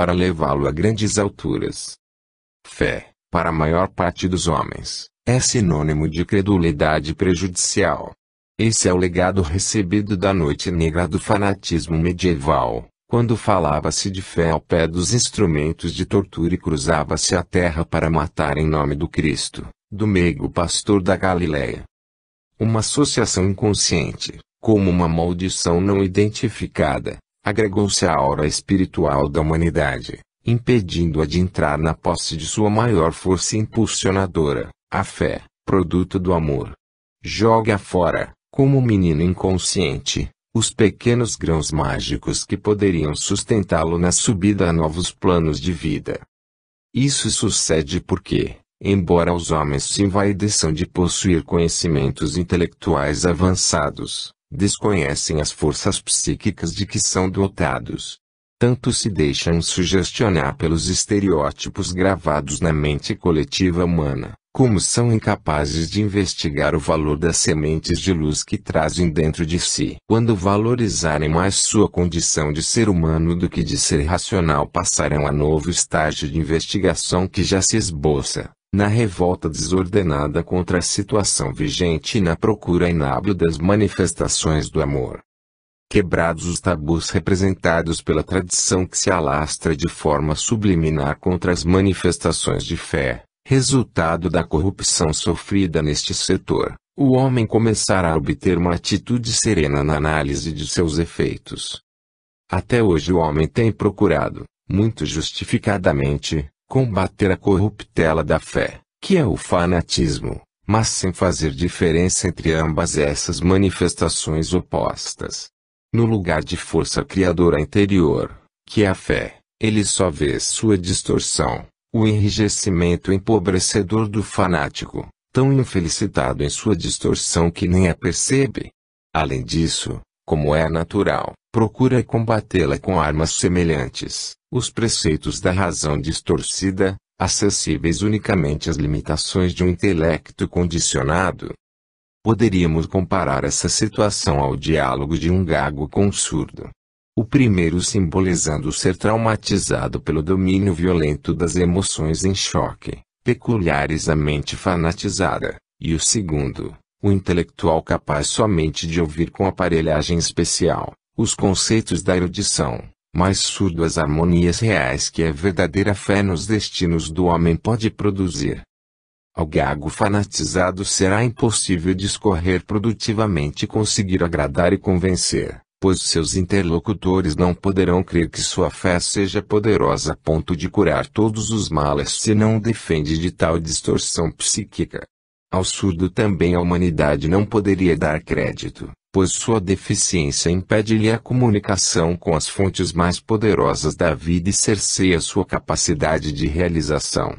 para levá-lo a grandes alturas. Fé, para a maior parte dos homens, é sinônimo de credulidade prejudicial. Esse é o legado recebido da noite negra do fanatismo medieval, quando falava-se de fé ao pé dos instrumentos de tortura e cruzava-se a terra para matar em nome do Cristo, do meigo pastor da Galileia. Uma associação inconsciente, como uma maldição não identificada, agregou-se à aura espiritual da humanidade, impedindo-a de entrar na posse de sua maior força impulsionadora, a fé, produto do amor. Joga fora, como um menino inconsciente, os pequenos grãos mágicos que poderiam sustentá-lo na subida a novos planos de vida. Isso sucede porque, embora os homens se envaideçam de possuir conhecimentos intelectuais avançados, desconhecem as forças psíquicas de que são dotados. Tanto se deixam sugestionar pelos estereótipos gravados na mente coletiva humana, como são incapazes de investigar o valor das sementes de luz que trazem dentro de si. Quando valorizarem mais sua condição de ser humano do que de ser racional, passarão a novo estágio de investigação que já se esboça na revolta desordenada contra a situação vigente e na procura inábil das manifestações do amor. Quebrados os tabus representados pela tradição que se alastra de forma subliminar contra as manifestações de fé, resultado da corrupção sofrida neste setor, o homem começará a obter uma atitude serena na análise de seus efeitos. Até hoje o homem tem procurado, muito justificadamente, combater a corruptela da fé, que é o fanatismo, mas sem fazer diferença entre ambas essas manifestações opostas. No lugar de força criadora interior, que é a fé, ele só vê sua distorção, o enrijecimento empobrecedor do fanático, tão infelicitado em sua distorção que nem a percebe. Além disso, como é natural, procura combatê-la com armas semelhantes. Os preceitos da razão distorcida, acessíveis unicamente às limitações de um intelecto condicionado. Poderíamos comparar essa situação ao diálogo de um gago com um surdo. O primeiro simbolizando ser traumatizado pelo domínio violento das emoções em choque, peculiares à mente fanatizada, e o segundo, o intelectual capaz somente de ouvir com aparelhagem especial, os conceitos da erudição, mais surdo as harmonias reais que a verdadeira fé nos destinos do homem pode produzir. Ao gago fanatizado será impossível discorrer produtivamente e conseguir agradar e convencer, pois seus interlocutores não poderão crer que sua fé seja poderosa a ponto de curar todos os males se não defende de tal distorção psíquica. Ao surdo também a humanidade não poderia dar crédito, pois sua deficiência impede-lhe a comunicação com as fontes mais poderosas da vida e cerceia sua capacidade de realização.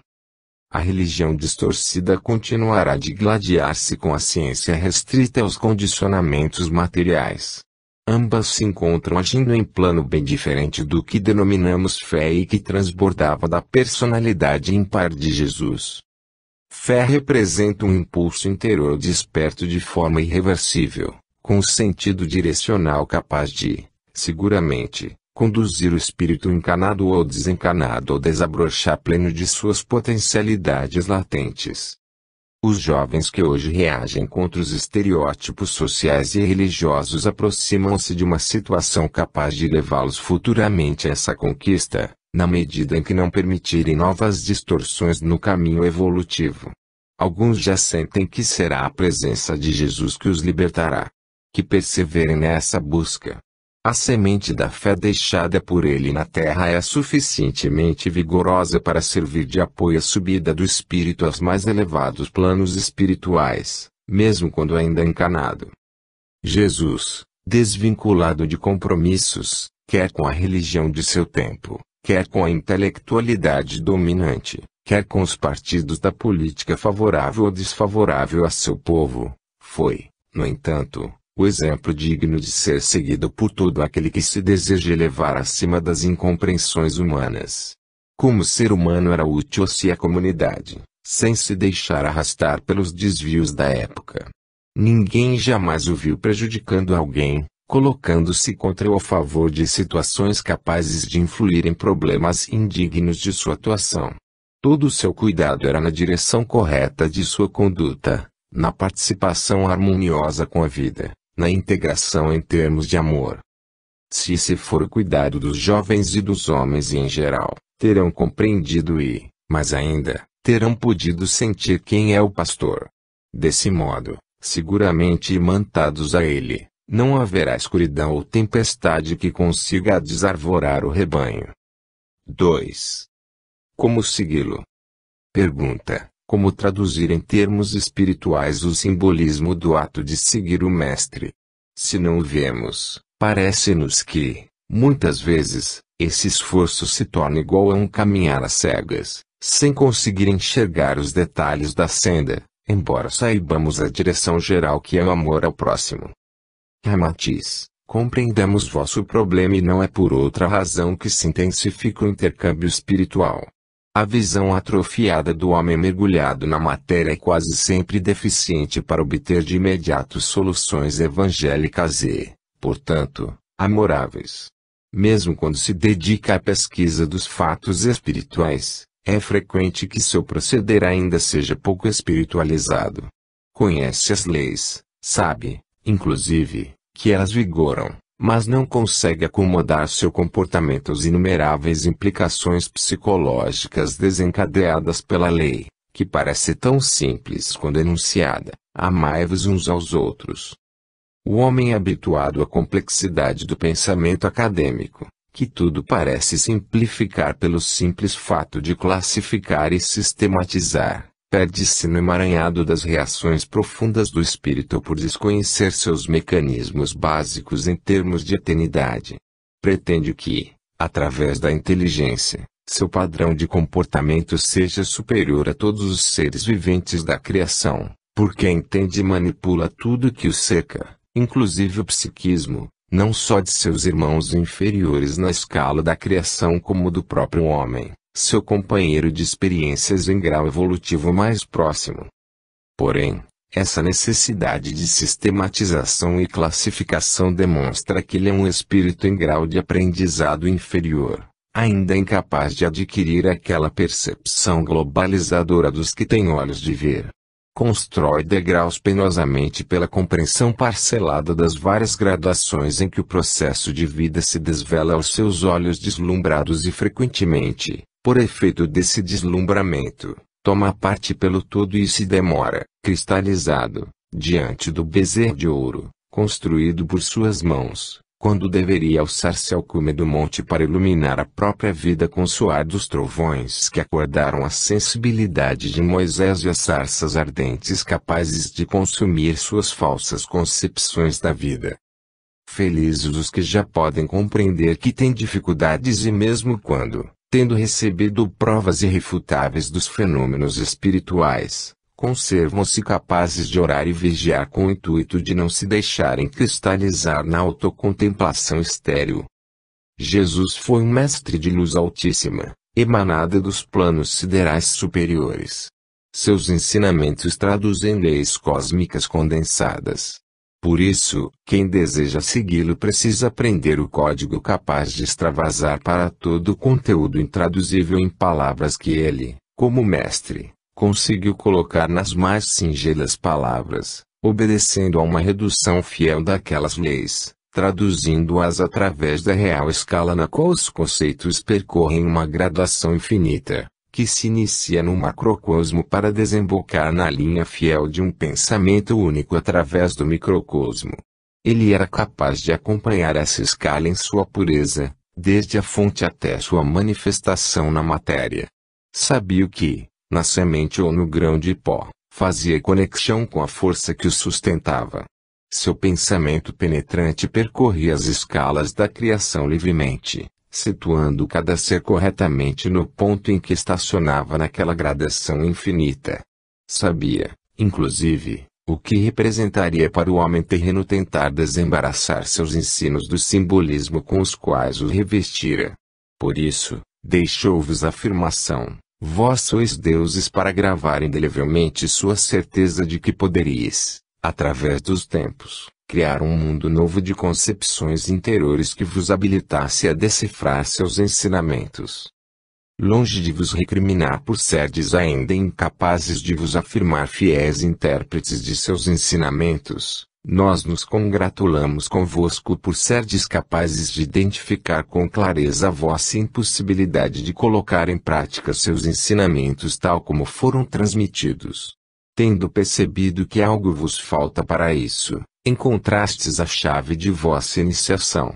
A religião distorcida continuará de gladiar-se com a ciência restrita aos condicionamentos materiais. Ambas se encontram agindo em plano bem diferente do que denominamos fé e que transbordava da personalidade impar de Jesus. Fé representa um impulso interior desperto de forma irreversível com o sentido direcional capaz de, seguramente, conduzir o espírito encanado ou desencanado ao desabrochar pleno de suas potencialidades latentes. Os jovens que hoje reagem contra os estereótipos sociais e religiosos aproximam-se de uma situação capaz de levá-los futuramente a essa conquista, na medida em que não permitirem novas distorções no caminho evolutivo. Alguns já sentem que será a presença de Jesus que os libertará que perseverem nessa busca. A semente da fé deixada por ele na terra é suficientemente vigorosa para servir de apoio à subida do espírito aos mais elevados planos espirituais, mesmo quando ainda encanado. Jesus, desvinculado de compromissos, quer com a religião de seu tempo, quer com a intelectualidade dominante, quer com os partidos da política favorável ou desfavorável a seu povo, foi, no entanto, o exemplo digno de ser seguido por todo aquele que se deseja elevar acima das incompreensões humanas. Como ser humano era útil se à comunidade, sem se deixar arrastar pelos desvios da época. Ninguém jamais o viu prejudicando alguém, colocando-se contra ou a favor de situações capazes de influir em problemas indignos de sua atuação. Todo o seu cuidado era na direção correta de sua conduta, na participação harmoniosa com a vida, na integração em termos de amor. Se esse for o cuidado dos jovens e dos homens em geral, terão compreendido e, mais ainda, terão podido sentir quem é o pastor. Desse modo, seguramente imantados a ele, não haverá escuridão ou tempestade que consiga desarvorar o rebanho. 2. Como segui-lo? Pergunta: como traduzir em termos espirituais o simbolismo do ato de seguir o Mestre. Se não o vemos, parece-nos que, muitas vezes, esse esforço se torna igual a um caminhar às cegas, sem conseguir enxergar os detalhes da senda, embora saibamos a direção geral que é o amor ao próximo. Ramatiz, compreendamos vosso problema e não é por outra razão que se intensifica o intercâmbio espiritual. A visão atrofiada do homem mergulhado na matéria é quase sempre deficiente para obter de imediato soluções evangélicas e, portanto, amoráveis. Mesmo quando se dedica à pesquisa dos fatos espirituais, é frequente que seu proceder ainda seja pouco espiritualizado. Conhece as leis, sabe, inclusive, que elas vigoram, mas não consegue acomodar seu comportamento às inumeráveis implicações psicológicas desencadeadas pela lei, que parece tão simples quando enunciada: amai-vos uns aos outros. O homem é habituado à complexidade do pensamento acadêmico, que tudo parece simplificar pelo simples fato de classificar e sistematizar perde-se no emaranhado das reações profundas do espírito por desconhecer seus mecanismos básicos em termos de eternidade. Pretende que, através da inteligência, seu padrão de comportamento seja superior a todos os seres viventes da criação, porque entende e manipula tudo que o cerca, inclusive o psiquismo, não só de seus irmãos inferiores na escala da criação como do próprio homem seu companheiro de experiências em grau evolutivo mais próximo. Porém, essa necessidade de sistematização e classificação demonstra que ele é um espírito em grau de aprendizado inferior, ainda incapaz de adquirir aquela percepção globalizadora dos que têm olhos de ver. Constrói degraus penosamente pela compreensão parcelada das várias gradações em que o processo de vida se desvela aos seus olhos deslumbrados e frequentemente, por efeito desse deslumbramento, toma parte pelo todo e se demora, cristalizado, diante do bezerro de ouro, construído por suas mãos, quando deveria alçar-se ao cume do monte para iluminar a própria vida com o suar dos trovões que acordaram a sensibilidade de Moisés e as sarças ardentes capazes de consumir suas falsas concepções da vida. Felizes os que já podem compreender que têm dificuldades e mesmo quando, tendo recebido provas irrefutáveis dos fenômenos espirituais, conservam-se capazes de orar e vigiar com o intuito de não se deixarem cristalizar na autocontemplação estéril. Jesus foi um mestre de luz altíssima, emanada dos planos siderais superiores. Seus ensinamentos traduzem leis cósmicas condensadas, por isso, quem deseja segui-lo precisa aprender o código capaz de extravasar para todo o conteúdo intraduzível em palavras que ele, como mestre, conseguiu colocar nas mais singelas palavras, obedecendo a uma redução fiel daquelas leis, traduzindo-as através da real escala na qual os conceitos percorrem uma graduação infinita, que se inicia no macrocosmo para desembocar na linha fiel de um pensamento único através do microcosmo. Ele era capaz de acompanhar essa escala em sua pureza, desde a fonte até sua manifestação na matéria. Sabia que, na semente ou no grão de pó, fazia conexão com a força que o sustentava. Seu pensamento penetrante percorria as escalas da criação livremente, situando cada ser corretamente no ponto em que estacionava naquela gradação infinita. Sabia, inclusive, o que representaria para o homem terreno tentar desembaraçar seus ensinos do simbolismo com os quais o revestira. Por isso, deixou-vos a afirmação: vós sois deuses para gravar indelevelmente sua certeza de que poderíeis, através dos tempos, criar um mundo novo de concepções interiores que vos habilitasse a decifrar seus ensinamentos. Longe de vos recriminar por serdes ainda incapazes de vos afirmar fiéis intérpretes de seus ensinamentos, nós nos congratulamos convosco por serdes capazes de identificar com clareza a vossa impossibilidade de colocar em prática seus ensinamentos tal como foram transmitidos. Tendo percebido que algo vos falta para isso, encontrastes a chave de vossa iniciação.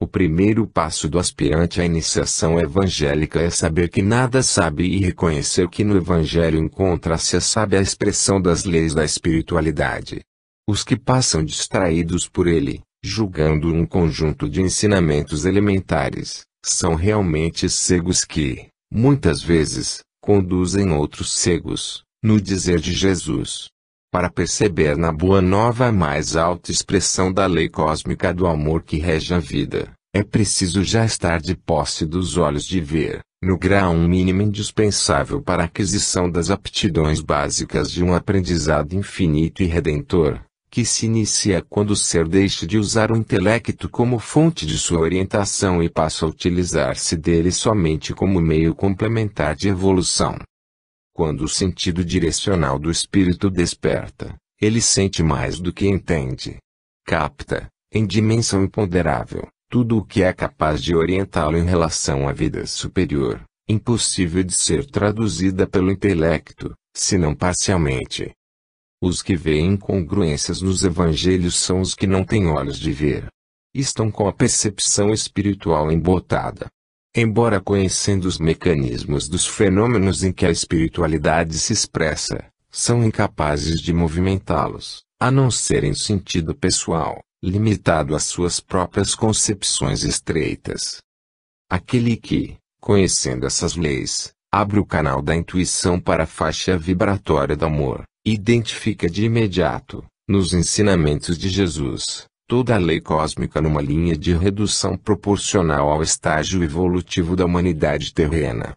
O primeiro passo do aspirante à iniciação evangélica é saber que nada sabe e reconhecer que no Evangelho encontra-se a sábia expressão das leis da espiritualidade. Os que passam distraídos por ele, julgando um conjunto de ensinamentos elementares, são realmente cegos que, muitas vezes, conduzem outros cegos, no dizer de Jesus, para perceber na Boa Nova a mais alta expressão da lei cósmica do amor que rege a vida, é preciso já estar de posse dos olhos de ver, no grau mínimo indispensável para a aquisição das aptidões básicas de um aprendizado infinito e redentor, que se inicia quando o ser deixa de usar o intelecto como fonte de sua orientação e passa a utilizar-se dele somente como meio complementar de evolução. Quando o sentido direcional do espírito desperta, ele sente mais do que entende. Capta, em dimensão imponderável, tudo o que é capaz de orientá-lo em relação à vida superior, impossível de ser traduzida pelo intelecto, senão parcialmente. Os que veem incongruências nos evangelhos são os que não têm olhos de ver. Estão com a percepção espiritual embotada, Embora conhecendo os mecanismos dos fenômenos em que a espiritualidade se expressa, são incapazes de movimentá-los, a não ser em sentido pessoal, limitado às suas próprias concepções estreitas. Aquele que, conhecendo essas leis, abre o canal da intuição para a faixa vibratória do amor, identifica de imediato, nos ensinamentos de Jesus, toda a lei cósmica numa linha de redução proporcional ao estágio evolutivo da humanidade terrena.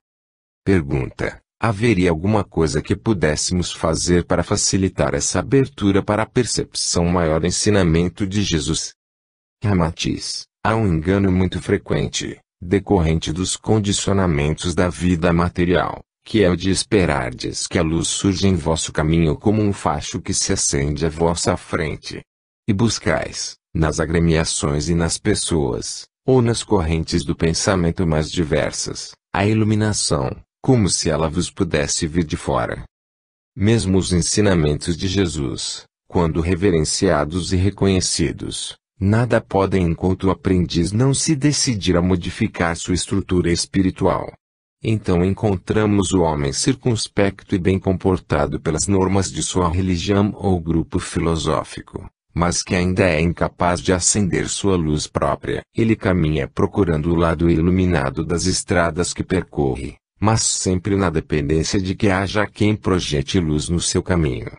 Pergunta: haveria alguma coisa que pudéssemos fazer para facilitar essa abertura para a percepção maior ensinamento de Jesus? Ramatiz: há um engano muito frequente, decorrente dos condicionamentos da vida material que é o de esperardes que a luz surge em vosso caminho como um facho que se acende à vossa frente. E buscais, nas agremiações e nas pessoas, ou nas correntes do pensamento mais diversas, a iluminação, como se ela vos pudesse vir de fora. Mesmo os ensinamentos de Jesus, quando reverenciados e reconhecidos, nada podem enquanto o aprendiz não se decidir a modificar sua estrutura espiritual. Então encontramos o homem circunspecto e bem comportado pelas normas de sua religião ou grupo filosófico, mas que ainda é incapaz de acender sua luz própria. Ele caminha procurando o lado iluminado das estradas que percorre, mas sempre na dependência de que haja quem projete luz no seu caminho.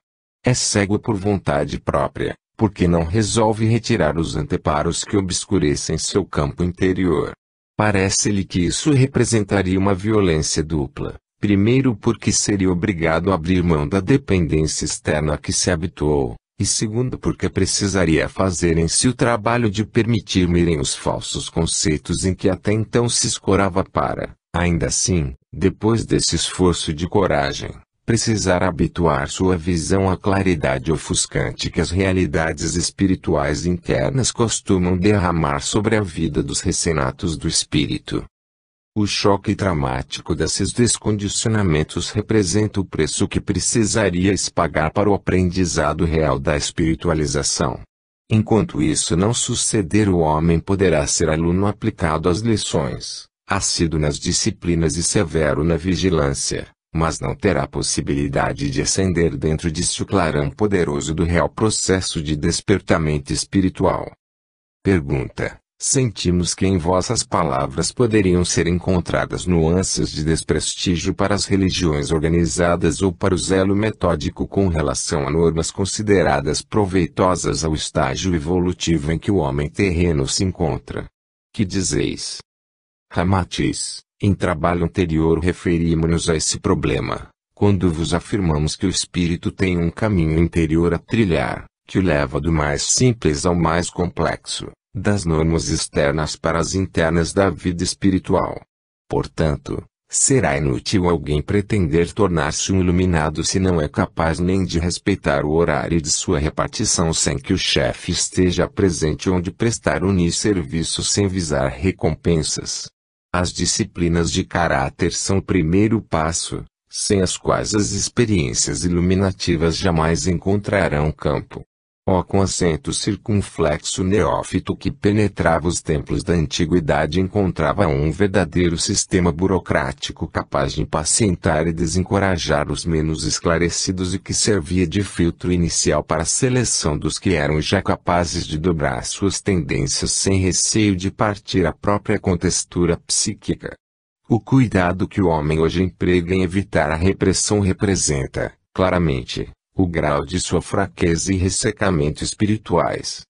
É cego por vontade própria, porque não resolve retirar os anteparos que obscurecem seu campo interior. Parece-lhe que isso representaria uma violência dupla. Primeiro, porque seria obrigado a abrir mão da dependência externa que se habituou, e segundo porque precisaria fazer em si o trabalho de permitir mirem os falsos conceitos em que até então se escorava para, ainda assim, depois desse esforço de coragem, precisar habituar sua visão à claridade ofuscante que as realidades espirituais internas costumam derramar sobre a vida dos recenatos do espírito, o choque dramático desses descondicionamentos representa o preço que precisaríais pagar para o aprendizado real da espiritualização. Enquanto isso não suceder, o homem poderá ser aluno aplicado às lições, assíduo nas disciplinas e severo na vigilância, mas não terá possibilidade de ascender dentro deste clarão poderoso do real processo de despertamento espiritual. Pergunta: sentimos que em vossas palavras poderiam ser encontradas nuances de desprestígio para as religiões organizadas ou para o zelo metódico com relação a normas consideradas proveitosas ao estágio evolutivo em que o homem terreno se encontra. Que dizeis? Ramatiz, em trabalho anterior referimos-nos a esse problema, quando vos afirmamos que o espírito tem um caminho interior a trilhar, que o leva do mais simples ao mais complexo das normas externas para as internas da vida espiritual. Portanto, será inútil alguém pretender tornar-se um iluminado se não é capaz nem de respeitar o horário de sua repartição sem que o chefe esteja presente onde prestar unir serviço sem visar recompensas. As disciplinas de caráter são o primeiro passo, sem as quais as experiências iluminativas jamais encontrarão campo ó com acento circunflexo neófito que penetrava os templos da antiguidade encontrava um verdadeiro sistema burocrático capaz de impacientar e desencorajar os menos esclarecidos e que servia de filtro inicial para a seleção dos que eram já capazes de dobrar suas tendências sem receio de partir a própria contextura psíquica. O cuidado que o homem hoje emprega em evitar a repressão representa, claramente, o grau de sua fraqueza e ressecamento espirituais.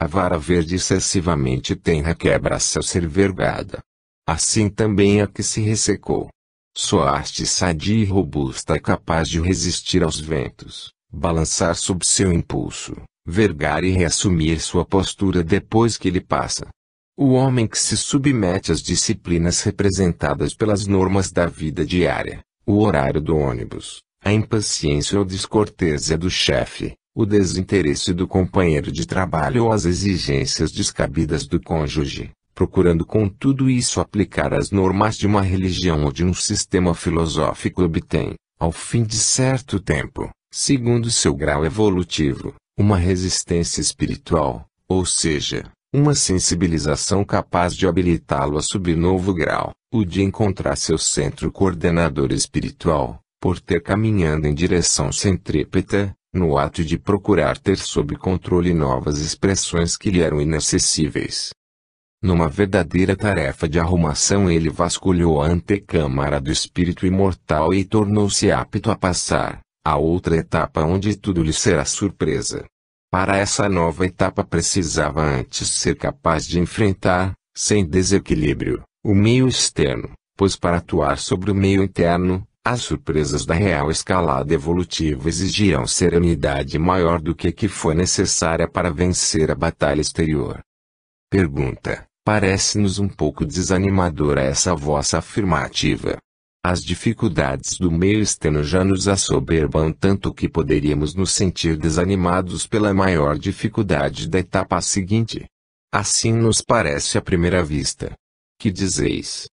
A vara verde excessivamente tenra quebra-se ao ser vergada. Assim também a que se ressecou. Sua haste sadia e robusta é capaz de resistir aos ventos, balançar sob seu impulso, vergar e reassumir sua postura depois que ele passa. O homem que se submete às disciplinas representadas pelas normas da vida diária, o horário do ônibus, a impaciência ou descortesia do chefe, o desinteresse do companheiro de trabalho ou as exigências descabidas do cônjuge, procurando com tudo isso aplicar as normas de uma religião ou de um sistema filosófico obtém, ao fim de certo tempo, segundo seu grau evolutivo, uma resistência espiritual, ou seja, uma sensibilização capaz de habilitá-lo a subir novo grau, o de encontrar seu centro coordenador espiritual, por ter caminhando em direção centrípeta, no ato de procurar ter sob controle novas expressões que lhe eram inacessíveis. Numa verdadeira tarefa de arrumação ele vasculhou a antecâmara do espírito imortal e tornou-se apto a passar, a outra etapa onde tudo lhe será surpresa. Para essa nova etapa precisava antes ser capaz de enfrentar, sem desequilíbrio, o meio externo, pois para atuar sobre o meio interno, as surpresas da real escalada evolutiva exigiam serenidade maior do que que foi necessária para vencer a batalha exterior. Pergunta: Parece-nos um pouco desanimadora essa vossa afirmativa. As dificuldades do meio externo já nos assoberbam tanto que poderíamos nos sentir desanimados pela maior dificuldade da etapa seguinte. Assim nos parece à primeira vista. Que dizeis?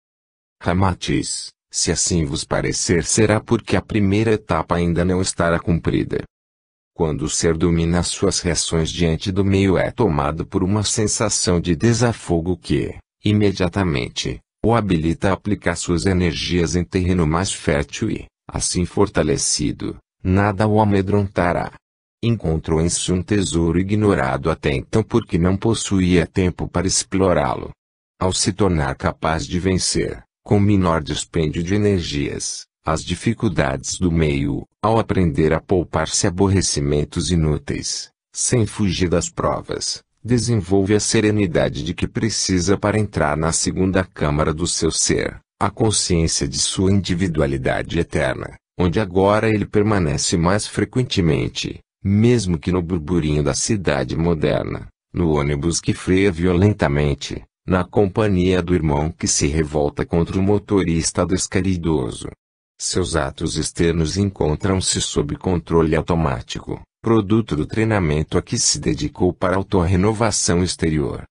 Ramatiz, se assim vos parecer, será porque a primeira etapa ainda não estará cumprida. Quando o ser domina suas reações diante do meio, é tomado por uma sensação de desafogo que, imediatamente, o habilita a aplicar suas energias em terreno mais fértil e, assim fortalecido, nada o amedrontará. Encontrou em si um tesouro ignorado até então porque não possuía tempo para explorá-lo. Ao se tornar capaz de vencer, com menor dispêndio de energias, as dificuldades do meio, ao aprender a poupar-se aborrecimentos inúteis, sem fugir das provas, desenvolve a serenidade de que precisa para entrar na segunda câmara do seu ser, a consciência de sua individualidade eterna, onde agora ele permanece mais frequentemente, mesmo que no burburinho da cidade moderna, no ônibus que freia violentamente, na companhia do irmão que se revolta contra o motorista descaridoso. Seus atos externos encontram-se sob controle automático, produto do treinamento a que se dedicou para autorrenovação exterior.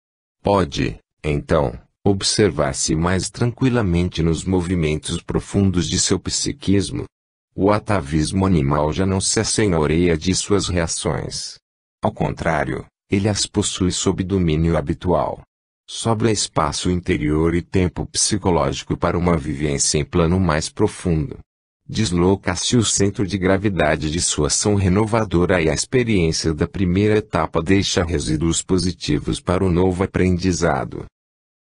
Pode, então, observar-se mais tranquilamente nos movimentos profundos de seu psiquismo. O atavismo animal já não se assenhoreia de suas reações. Ao contrário, ele as possui sob domínio habitual sobra espaço interior e tempo psicológico para uma vivência em plano mais profundo. Desloca-se o centro de gravidade de sua ação renovadora e a experiência da primeira etapa deixa resíduos positivos para o novo aprendizado.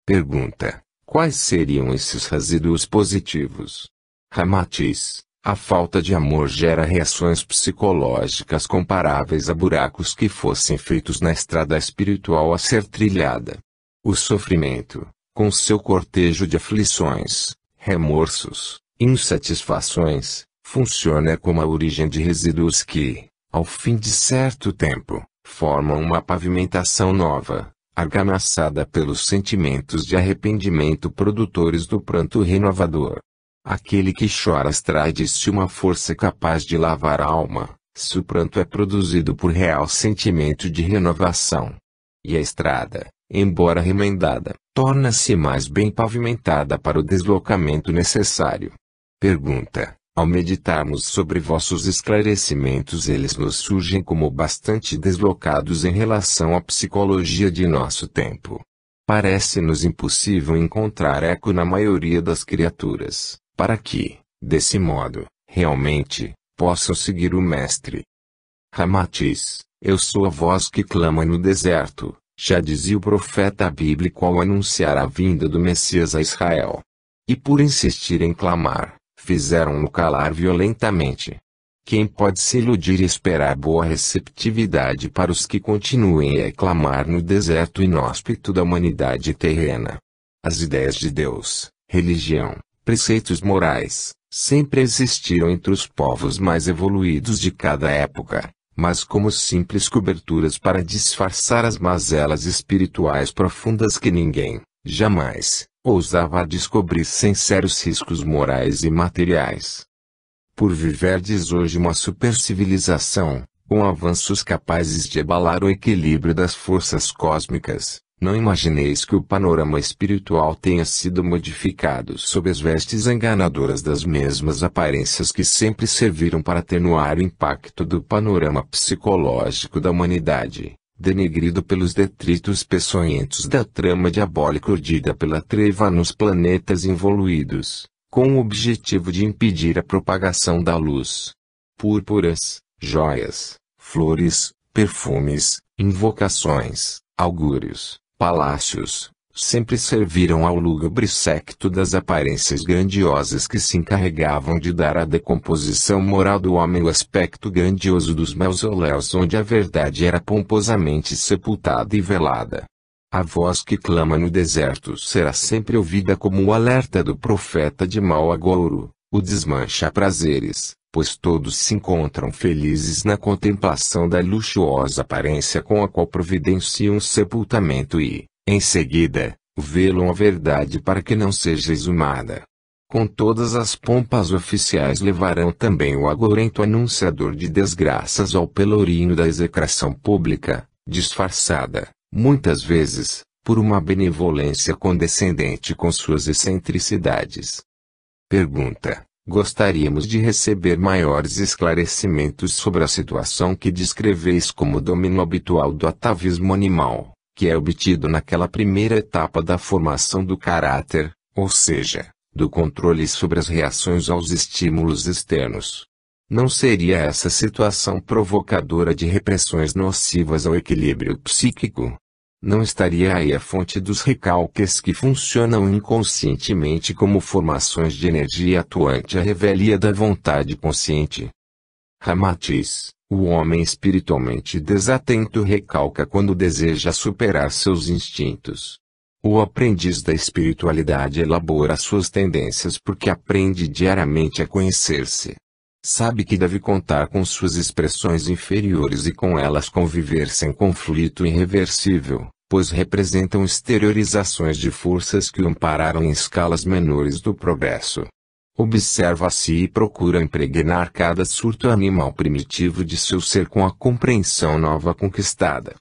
Pergunta: Quais seriam esses resíduos positivos? Ramatiz: A falta de amor gera reações psicológicas comparáveis a buracos que fossem feitos na estrada espiritual a ser trilhada. O sofrimento, com seu cortejo de aflições, remorsos, insatisfações, funciona como a origem de resíduos que, ao fim de certo tempo, formam uma pavimentação nova, argamassada pelos sentimentos de arrependimento produtores do pranto renovador. Aquele que chora extrai de si uma força capaz de lavar a alma, se o pranto é produzido por real sentimento de renovação. E a estrada, embora remendada, torna-se mais bem pavimentada para o deslocamento necessário. Pergunta. Ao meditarmos sobre vossos esclarecimentos, eles nos surgem como bastante deslocados em relação à psicologia de nosso tempo. Parece-nos impossível encontrar eco na maioria das criaturas, para que, desse modo, realmente, possam seguir o Mestre. Ramatiz, eu sou a voz que clama no deserto, já dizia o profeta bíblico ao anunciar a vinda do Messias a Israel. E por insistir em clamar, fizeram-no calar violentamente. Quem pode se iludir e esperar boa receptividade para os que continuem a clamar no deserto inóspito da humanidade terrena? As ideias de Deus, religião, preceitos morais, sempre existiram entre os povos mais evoluídos de cada época mas como simples coberturas para disfarçar as mazelas espirituais profundas que ninguém, jamais, ousava descobrir sem sérios riscos morais e materiais. Por viverdes hoje uma supercivilização, com avanços capazes de abalar o equilíbrio das forças cósmicas, não imagineis que o panorama espiritual tenha sido modificado sob as vestes enganadoras das mesmas aparências que sempre serviram para atenuar o impacto do panorama psicológico da humanidade, denegrido pelos detritos peçonhentos da trama diabólica urdida pela treva nos planetas involuídos, com o objetivo de impedir a propagação da luz. Púrpuras, joias, flores, perfumes, invocações, augúrios, palácios, sempre serviram ao lúgubre secto das aparências grandiosas que se encarregavam de dar à decomposição moral do homem o aspecto grandioso dos mausoléus onde a verdade era pomposamente sepultada e velada. A voz que clama no deserto será sempre ouvida como o alerta do profeta de mau agouro, o desmancha prazeres, pois todos se encontram felizes na contemplação da luxuosa aparência com a qual providenciam sepultamento e, em seguida, velam a verdade para que não seja exumada. Com todas as pompas oficiais levarão também o agorento anunciador de desgraças ao pelourinho da execração pública, disfarçada, muitas vezes, por uma benevolência condescendente com suas excentricidades. Pergunta: Gostaríamos de receber maiores esclarecimentos sobre a situação que descreveis como domínio habitual do atavismo animal, que é obtido naquela primeira etapa da formação do caráter, ou seja, do controle sobre as reações aos estímulos externos. Não seria essa situação provocadora de repressões nocivas ao equilíbrio psíquico, não estaria aí a fonte dos recalques que funcionam inconscientemente como formações de energia atuante à revelia da vontade consciente. Ramatiz, o homem espiritualmente desatento recalca quando deseja superar seus instintos. O aprendiz da espiritualidade elabora suas tendências porque aprende diariamente a conhecer-se, Sabe que deve contar com suas expressões inferiores e com elas conviver sem conflito irreversível, pois representam exteriorizações de forças que o ampararam em escalas menores do progresso. Observa-se e procura impregnar cada surto animal primitivo de seu ser com a compreensão nova conquistada.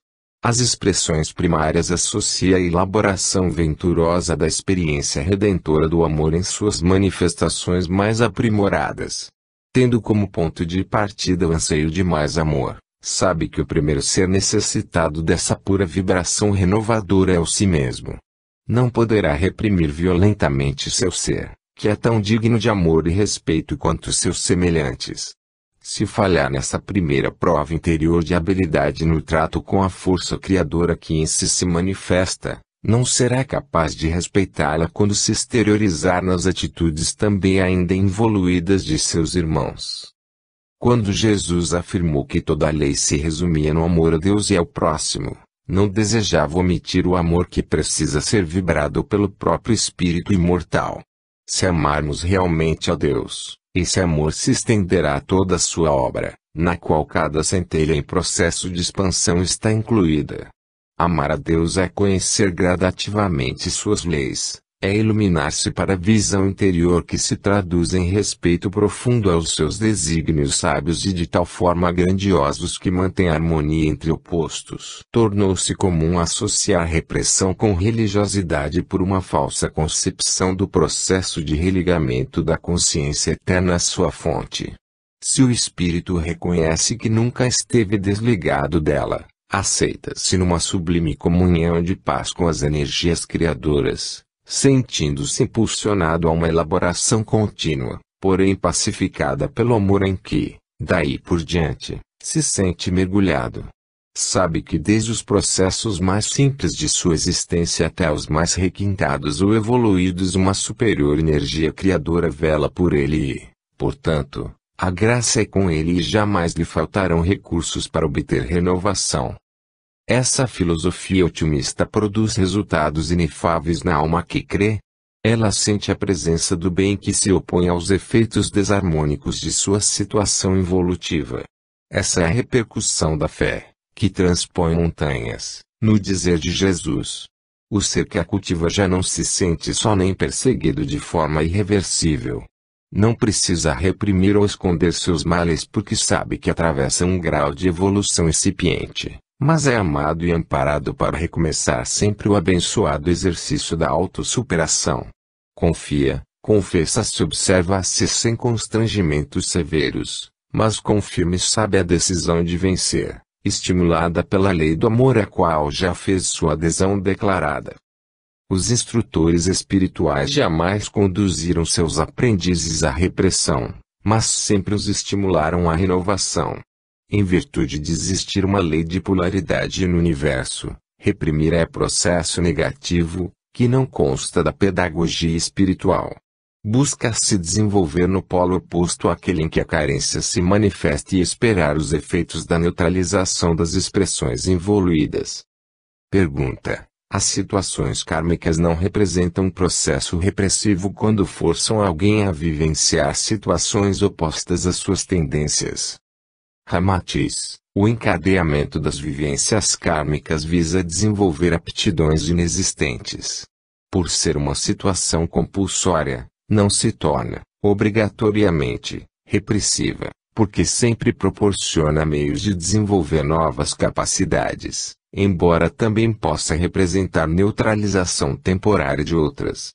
As expressões primárias associa a elaboração venturosa da experiência redentora do amor em suas manifestações mais aprimoradas tendo como ponto de partida o anseio de mais amor, sabe que o primeiro ser necessitado dessa pura vibração renovadora é o si mesmo. Não poderá reprimir violentamente seu ser, que é tão digno de amor e respeito quanto seus semelhantes. Se falhar nessa primeira prova interior de habilidade no trato com a força criadora que em si se manifesta, não será capaz de respeitá-la quando se exteriorizar nas atitudes também ainda involuídas de seus irmãos. Quando Jesus afirmou que toda a lei se resumia no amor a Deus e ao próximo, não desejava omitir o amor que precisa ser vibrado pelo próprio Espírito imortal. Se amarmos realmente a Deus, esse amor se estenderá a toda a sua obra, na qual cada centelha em processo de expansão está incluída. Amar a Deus é conhecer gradativamente suas leis, é iluminar-se para a visão interior que se traduz em respeito profundo aos seus desígnios sábios e de tal forma grandiosos que mantém a harmonia entre opostos. Tornou-se comum associar repressão com religiosidade por uma falsa concepção do processo de religamento da consciência eterna à sua fonte. Se o espírito reconhece que nunca esteve desligado dela, aceita-se numa sublime comunhão de paz com as energias criadoras, sentindo-se impulsionado a uma elaboração contínua, porém pacificada pelo amor em que, daí por diante, se sente mergulhado. Sabe que desde os processos mais simples de sua existência até os mais requintados ou evoluídos, uma superior energia criadora vela por ele e, portanto, a graça é com ele e jamais lhe faltarão recursos para obter renovação. Essa filosofia otimista produz resultados inefáveis na alma que crê. Ela sente a presença do bem que se opõe aos efeitos desarmônicos de sua situação involutiva. Essa é a repercussão da fé, que transpõe montanhas, no dizer de Jesus. O ser que a cultiva já não se sente só nem perseguido de forma irreversível. Não precisa reprimir ou esconder seus males porque sabe que atravessa um grau de evolução incipiente mas é amado e amparado para recomeçar sempre o abençoado exercício da autossuperação. Confia, confessa-se observa-se sem constrangimentos severos, mas com firme sabe a decisão de vencer, estimulada pela lei do amor a qual já fez sua adesão declarada. Os instrutores espirituais jamais conduziram seus aprendizes à repressão, mas sempre os estimularam à renovação. Em virtude de existir uma lei de polaridade no universo, reprimir é processo negativo, que não consta da pedagogia espiritual. Busca se desenvolver no polo oposto àquele em que a carência se manifesta e esperar os efeitos da neutralização das expressões involuídas. Pergunta: As situações kármicas não representam um processo repressivo quando forçam alguém a vivenciar situações opostas às suas tendências. Ramatiz, o encadeamento das vivências kármicas visa desenvolver aptidões inexistentes. Por ser uma situação compulsória, não se torna, obrigatoriamente, repressiva, porque sempre proporciona meios de desenvolver novas capacidades, embora também possa representar neutralização temporária de outras.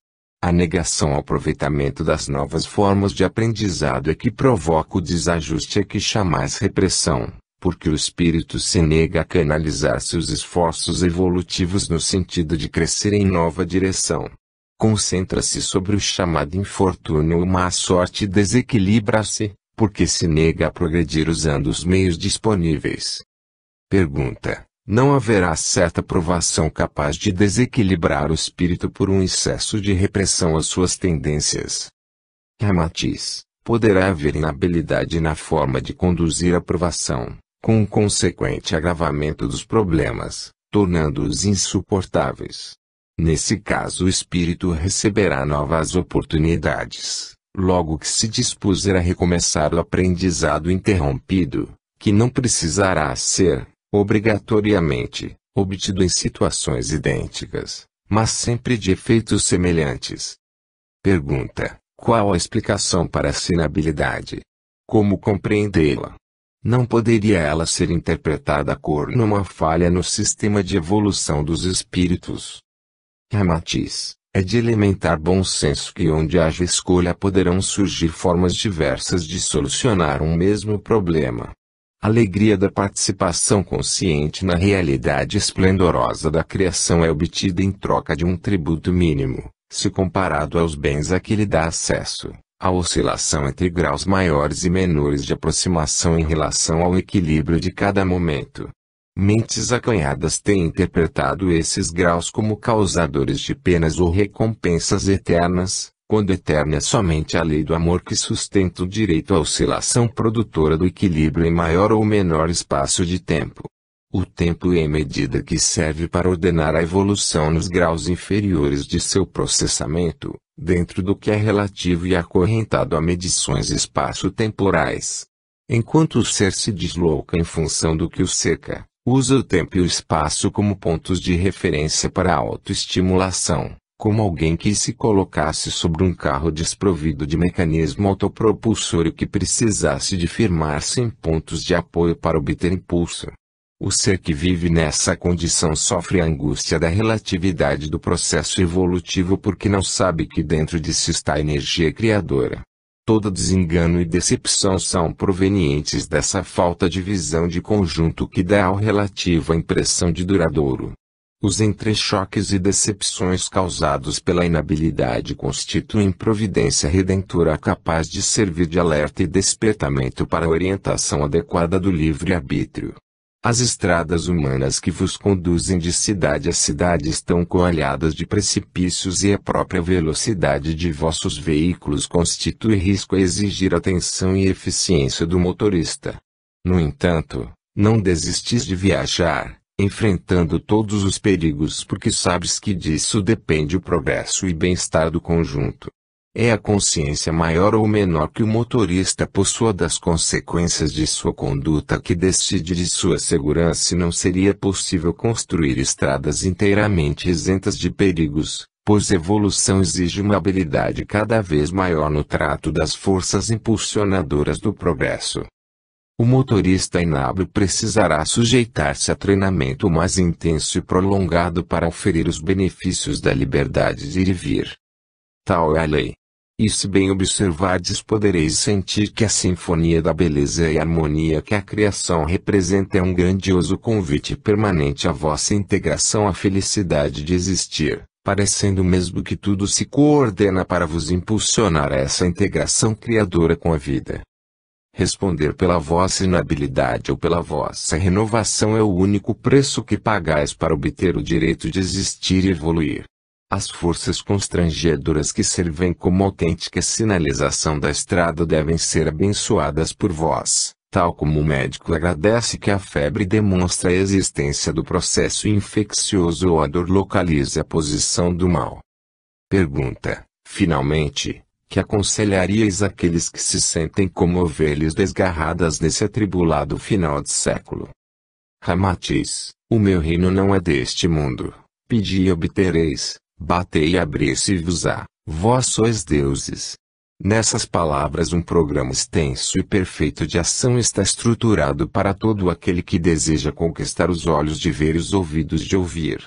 A negação ao aproveitamento das novas formas de aprendizado é que provoca o desajuste é que chamais repressão, porque o espírito se nega a canalizar seus esforços evolutivos no sentido de crescer em nova direção. Concentra-se sobre o chamado infortúnio ou má sorte e desequilibra-se, porque se nega a progredir usando os meios disponíveis. Pergunta: não haverá certa provação capaz de desequilibrar o espírito por um excesso de repressão às suas tendências. Ramatiz, poderá haver inabilidade na forma de conduzir a provação, com o consequente agravamento dos problemas, tornando-os insuportáveis. Nesse caso o espírito receberá novas oportunidades, logo que se dispuser a recomeçar o aprendizado interrompido, que não precisará ser, obrigatoriamente, obtido em situações idênticas, mas sempre de efeitos semelhantes. Pergunta: qual a explicação para essa inabilidade? Como compreendê-la? Não poderia ela ser interpretada a cor numa falha no sistema de evolução dos espíritos? Ramatiz, é de elementar bom senso que onde haja escolha poderão surgir formas diversas de solucionar um mesmo problema alegria da participação consciente na realidade esplendorosa da criação é obtida em troca de um tributo mínimo, se comparado aos bens a que lhe dá acesso. A oscilação entre graus maiores e menores de aproximação em relação ao equilíbrio de cada momento. Mentes acanhadas têm interpretado esses graus como causadores de penas ou recompensas eternas, quando eterna é somente a lei do amor que sustenta o direito à oscilação produtora do equilíbrio em maior ou menor espaço de tempo. O tempo é medida que serve para ordenar a evolução nos graus inferiores de seu processamento, dentro do que é relativo e acorrentado a medições espaço-temporais. Enquanto o ser se desloca em função do que o cerca, usa o tempo e o espaço como pontos de referência para a autoestimulação como alguém que se colocasse sobre um carro desprovido de mecanismo autopropulsor e que precisasse de firmar-se em pontos de apoio para obter impulso. O ser que vive nessa condição sofre a angústia da relatividade do processo evolutivo porque não sabe que dentro de si está a energia criadora. Todo desengano e decepção são provenientes dessa falta de visão de conjunto que dá ao relativo a impressão de duradouro. Os entrechoques e decepções causados pela inabilidade constituem providência redentora capaz de servir de alerta e despertamento para a orientação adequada do livre-arbítrio. As estradas humanas que vos conduzem de cidade a cidade estão coalhadas de precipícios e a própria velocidade de vossos veículos constitui risco a exigir atenção e eficiência do motorista. No entanto, não desistis de viajar, enfrentando todos os perigos porque sabes que disso depende o progresso e bem-estar do conjunto. É a consciência maior ou menor que o motorista possua das consequências de sua conduta que decide de sua segurança e não seria possível construir estradas inteiramente isentas de perigos, pois evolução exige uma habilidade cada vez maior no trato das forças impulsionadoras do progresso. O motorista inábil precisará sujeitar-se a treinamento mais intenso e prolongado para oferir os benefícios da liberdade de ir e vir. Tal é a lei. E se bem observardes podereis sentir que a sinfonia da beleza e harmonia que a criação representa é um grandioso convite permanente à vossa integração à felicidade de existir, parecendo mesmo que tudo se coordena para vos impulsionar a essa integração criadora com a vida. Responder pela vossa inabilidade ou pela vossa renovação é o único preço que pagais para obter o direito de existir e evoluir. As forças constrangedoras que servem como autêntica sinalização da estrada devem ser abençoadas por vós, tal como o médico agradece que a febre demonstra a existência do processo infeccioso ou a dor localiza a posição do mal. Pergunta, finalmente, que aconselharíeis aqueles que se sentem como ovelhas desgarradas nesse atribulado final de século? Ramatiz, o meu reino não é deste mundo. Pedi e obtereis, batei e abri-se-vos-á, vós sois deuses. Nessas palavras, um programa extenso e perfeito de ação está estruturado para todo aquele que deseja conquistar os olhos de ver e os ouvidos de ouvir,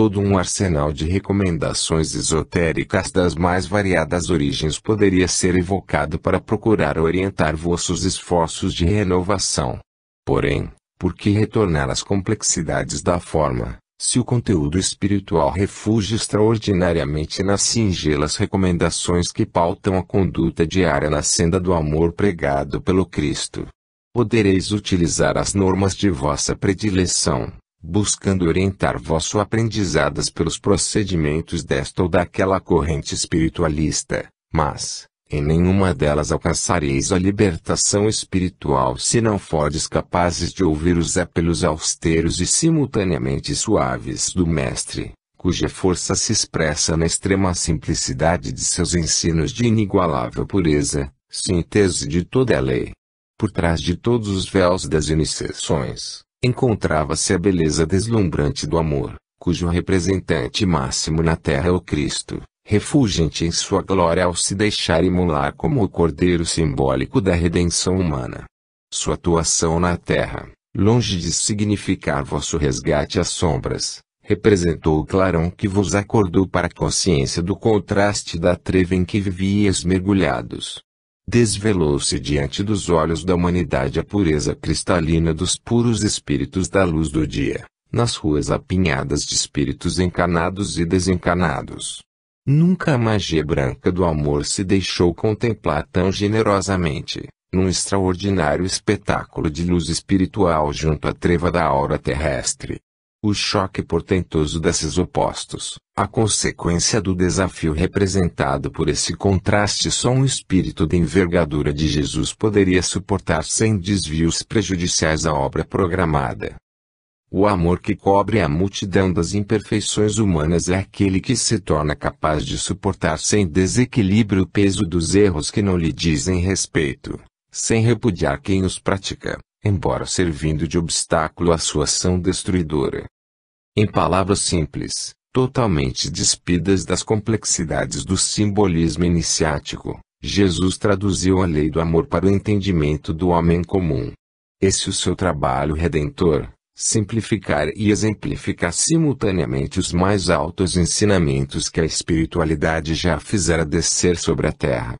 todo um arsenal de recomendações esotéricas das mais variadas origens poderia ser evocado para procurar orientar vossos esforços de renovação. Porém, por que retornar às complexidades da forma, se o conteúdo espiritual refugia extraordinariamente nas singelas recomendações que pautam a conduta diária na senda do amor pregado pelo Cristo? Podereis utilizar as normas de vossa predileção, buscando orientar vosso aprendizadas pelos procedimentos desta ou daquela corrente espiritualista, mas, em nenhuma delas alcançareis a libertação espiritual se não fordes capazes de ouvir os apelos austeros e simultaneamente suaves do Mestre, cuja força se expressa na extrema simplicidade de seus ensinos de inigualável pureza, síntese de toda a lei. Por trás de todos os véus das iniciações, encontrava-se a beleza deslumbrante do amor, cujo representante máximo na terra é o Cristo, refulgente em sua glória ao se deixar imolar como o cordeiro simbólico da redenção humana. Sua atuação na terra, longe de significar vosso resgate às sombras, representou o clarão que vos acordou para a consciência do contraste da treva em que vivias mergulhados desvelou-se diante dos olhos da humanidade a pureza cristalina dos puros espíritos da luz do dia, nas ruas apinhadas de espíritos encarnados e desencarnados. Nunca a magia branca do amor se deixou contemplar tão generosamente, num extraordinário espetáculo de luz espiritual junto à treva da aura terrestre o choque portentoso desses opostos, a consequência do desafio representado por esse contraste só um espírito de envergadura de Jesus poderia suportar sem desvios prejudiciais a obra programada. O amor que cobre a multidão das imperfeições humanas é aquele que se torna capaz de suportar sem desequilíbrio o peso dos erros que não lhe dizem respeito, sem repudiar quem os pratica embora servindo de obstáculo à sua ação destruidora. Em palavras simples, totalmente despidas das complexidades do simbolismo iniciático, Jesus traduziu a lei do amor para o entendimento do homem comum. Esse é o seu trabalho redentor, simplificar e exemplificar simultaneamente os mais altos ensinamentos que a espiritualidade já fizera descer sobre a terra.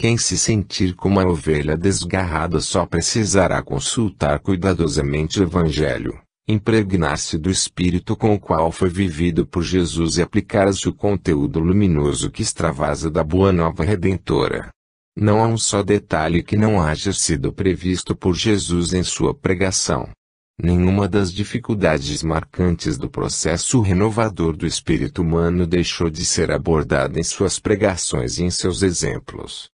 Quem se sentir como a ovelha desgarrada só precisará consultar cuidadosamente o Evangelho, impregnar-se do Espírito com o qual foi vivido por Jesus e aplicar-se o conteúdo luminoso que extravasa da Boa Nova Redentora. Não há um só detalhe que não haja sido previsto por Jesus em sua pregação. Nenhuma das dificuldades marcantes do processo renovador do espírito humano deixou de ser abordada em suas pregações e em seus exemplos.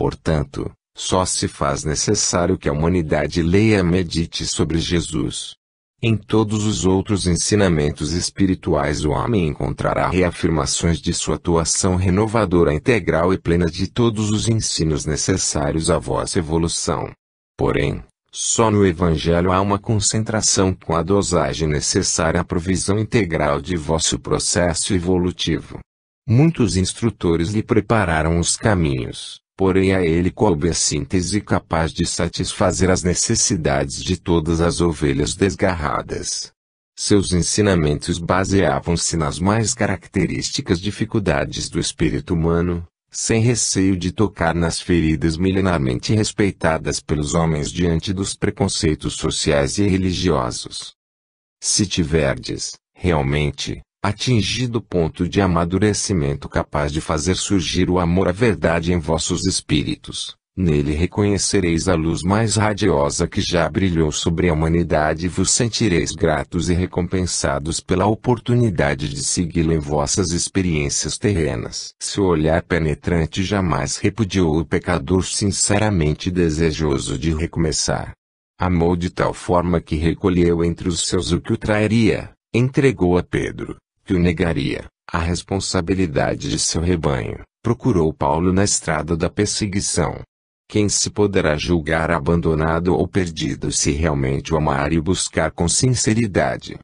Portanto, só se faz necessário que a humanidade leia e medite sobre Jesus. Em todos os outros ensinamentos espirituais o homem encontrará reafirmações de sua atuação renovadora integral e plena de todos os ensinos necessários à vossa evolução. Porém, só no Evangelho há uma concentração com a dosagem necessária à provisão integral de vosso processo evolutivo. Muitos instrutores lhe prepararam os caminhos, porém a ele coube a síntese capaz de satisfazer as necessidades de todas as ovelhas desgarradas. Seus ensinamentos baseavam-se nas mais características dificuldades do espírito humano, sem receio de tocar nas feridas milenarmente respeitadas pelos homens diante dos preconceitos sociais e religiosos. Se tiverdes, realmente, atingido o ponto de amadurecimento capaz de fazer surgir o amor à verdade em vossos espíritos. Nele reconhecereis a luz mais radiosa que já brilhou sobre a humanidade e vos sentireis gratos e recompensados pela oportunidade de segui-lo em vossas experiências terrenas. Se o olhar penetrante jamais repudiou o pecador sinceramente desejoso de recomeçar. Amou de tal forma que recolheu entre os seus o que o trairia, entregou a Pedro, que o negaria, a responsabilidade de seu rebanho, procurou Paulo na estrada da perseguição. Quem se poderá julgar abandonado ou perdido se realmente o amar e buscar com sinceridade?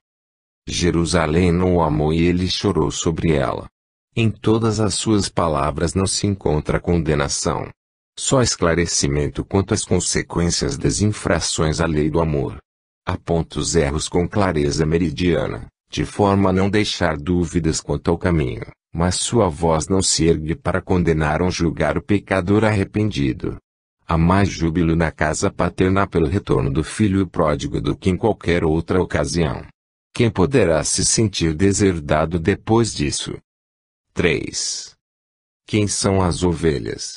Jerusalém não o amou e ele chorou sobre ela. Em todas as suas palavras não se encontra condenação. Só esclarecimento quanto às consequências das infrações à lei do amor. Aponta os erros com clareza meridiana de forma a não deixar dúvidas quanto ao caminho, mas sua voz não se ergue para condenar ou julgar o pecador arrependido. Há mais júbilo na casa paterna pelo retorno do filho pródigo do que em qualquer outra ocasião. Quem poderá se sentir deserdado depois disso? 3. Quem são as ovelhas?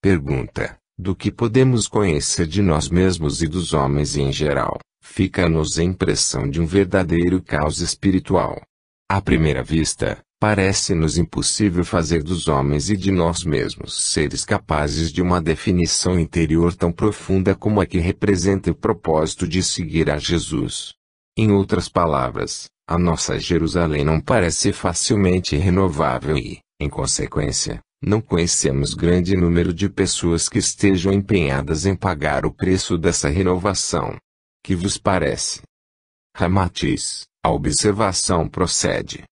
Pergunta: Do que podemos conhecer de nós mesmos e dos homens em geral? fica-nos a impressão de um verdadeiro caos espiritual. À primeira vista, parece-nos impossível fazer dos homens e de nós mesmos seres capazes de uma definição interior tão profunda como a que representa o propósito de seguir a Jesus. Em outras palavras, a nossa Jerusalém não parece facilmente renovável e, em consequência, não conhecemos grande número de pessoas que estejam empenhadas em pagar o preço dessa renovação. Que vos parece? Ramatiz, a observação procede.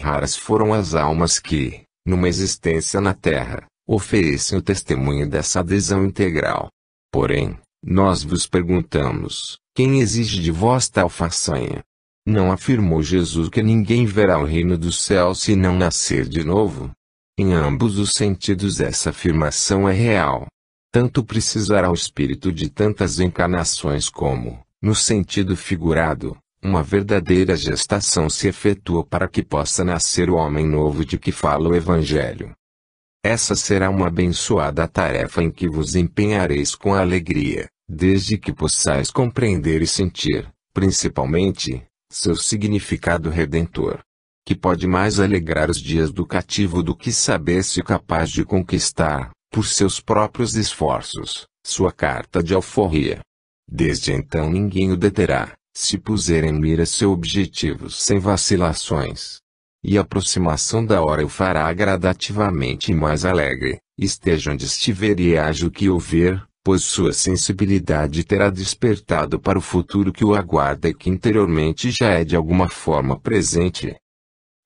Raras foram as almas que, numa existência na Terra, oferecem o testemunho dessa adesão integral. Porém, nós vos perguntamos, quem exige de vós tal façanha? Não afirmou Jesus que ninguém verá o reino do céu se não nascer de novo? Em ambos os sentidos essa afirmação é real. Tanto precisará o espírito de tantas encarnações como, no sentido figurado, uma verdadeira gestação se efetua para que possa nascer o homem novo de que fala o Evangelho. Essa será uma abençoada tarefa em que vos empenhareis com alegria, desde que possais compreender e sentir, principalmente, seu significado redentor. Que pode mais alegrar os dias do cativo do que saber-se capaz de conquistar, por seus próprios esforços, sua carta de alforria. Desde então ninguém o deterá, se puser em mira seu objetivo sem vacilações. E a aproximação da hora o fará gradativamente mais alegre, esteja onde estiver e haja o que houver, pois sua sensibilidade terá despertado para o futuro que o aguarda e que interiormente já é de alguma forma presente.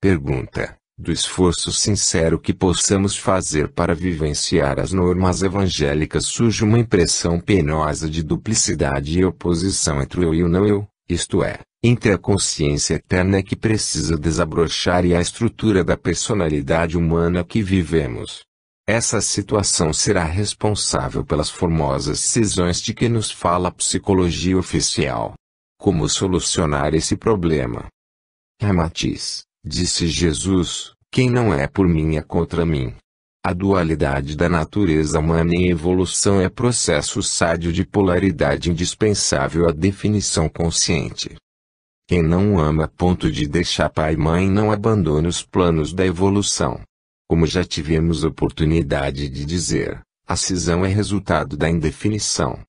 Pergunta: do esforço sincero que possamos fazer para vivenciar as normas evangélicas surge uma impressão penosa de duplicidade e oposição entre o eu e o não eu, isto é, entre a consciência eterna que precisa desabrochar e a estrutura da personalidade humana que vivemos. Essa situação será responsável pelas formosas cisões de que nos fala a psicologia oficial. Como solucionar esse problema? Ramatiz Disse Jesus: Quem não é por mim é contra mim. A dualidade da natureza humana em evolução é processo sádio de polaridade indispensável à definição consciente. Quem não ama a ponto de deixar pai e mãe não abandona os planos da evolução. Como já tivemos oportunidade de dizer, a cisão é resultado da indefinição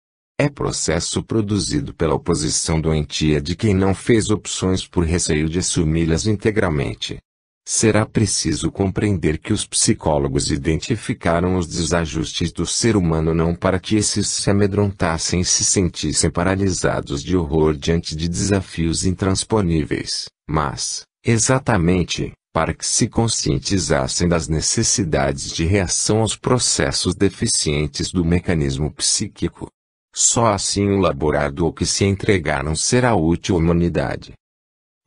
é processo produzido pela oposição doentia de quem não fez opções por receio de assumi-las integralmente. Será preciso compreender que os psicólogos identificaram os desajustes do ser humano não para que esses se amedrontassem e se sentissem paralisados de horror diante de desafios intransponíveis, mas, exatamente, para que se conscientizassem das necessidades de reação aos processos deficientes do mecanismo psíquico. Só assim o laborado ou que se entregar não será útil à humanidade.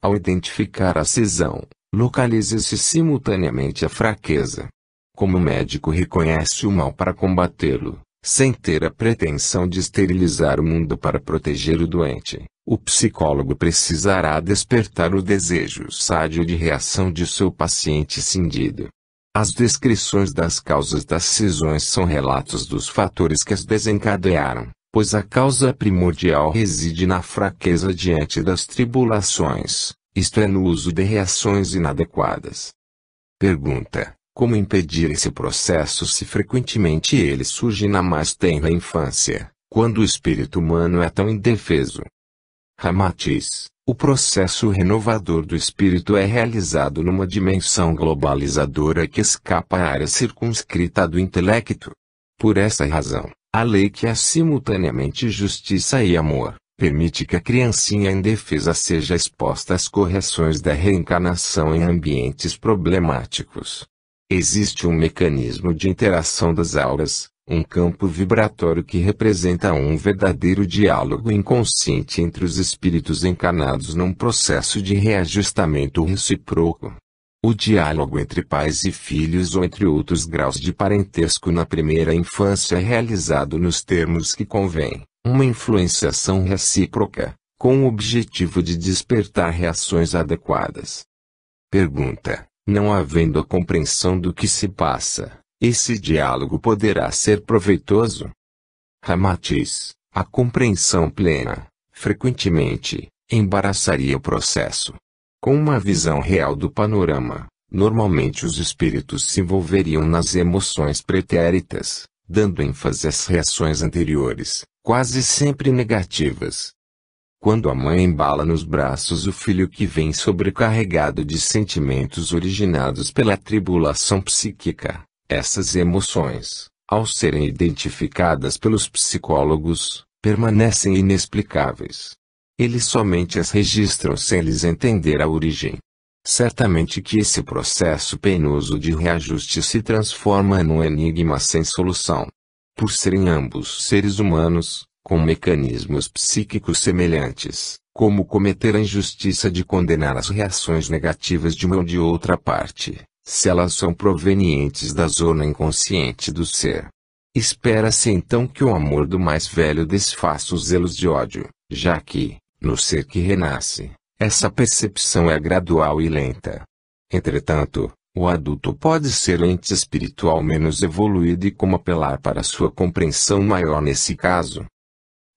Ao identificar a cisão, localiza-se simultaneamente a fraqueza. Como o médico reconhece o mal para combatê-lo, sem ter a pretensão de esterilizar o mundo para proteger o doente, o psicólogo precisará despertar o desejo sádio de reação de seu paciente cindido. As descrições das causas das cisões são relatos dos fatores que as desencadearam pois a causa primordial reside na fraqueza diante das tribulações, isto é no uso de reações inadequadas. Pergunta: Como impedir esse processo se frequentemente ele surge na mais tenra infância, quando o espírito humano é tão indefeso? Ramatiz: O processo renovador do espírito é realizado numa dimensão globalizadora que escapa à área circunscrita do intelecto. Por essa razão, a lei que é simultaneamente justiça e amor, permite que a criancinha indefesa seja exposta às correções da reencarnação em ambientes problemáticos. Existe um mecanismo de interação das auras, um campo vibratório que representa um verdadeiro diálogo inconsciente entre os espíritos encarnados num processo de reajustamento recíproco. O diálogo entre pais e filhos ou entre outros graus de parentesco na primeira infância é realizado nos termos que convém, uma influenciação recíproca, com o objetivo de despertar reações adequadas. Pergunta: Não havendo a compreensão do que se passa, esse diálogo poderá ser proveitoso? Ramatiz: A compreensão plena, frequentemente, embaraçaria o processo. Com uma visão real do panorama, normalmente os espíritos se envolveriam nas emoções pretéritas, dando ênfase às reações anteriores, quase sempre negativas. Quando a mãe embala nos braços o filho que vem sobrecarregado de sentimentos originados pela tribulação psíquica, essas emoções, ao serem identificadas pelos psicólogos, permanecem inexplicáveis. Eles somente as registram sem lhes entender a origem. Certamente que esse processo penoso de reajuste se transforma num enigma sem solução. Por serem ambos seres humanos, com mecanismos psíquicos semelhantes, como cometer a injustiça de condenar as reações negativas de uma ou de outra parte, se elas são provenientes da zona inconsciente do ser. Espera-se então que o amor do mais velho desfaça os zelos de ódio, já que, no ser que renasce, essa percepção é gradual e lenta. Entretanto, o adulto pode ser ente espiritual menos evoluído e como apelar para sua compreensão maior nesse caso.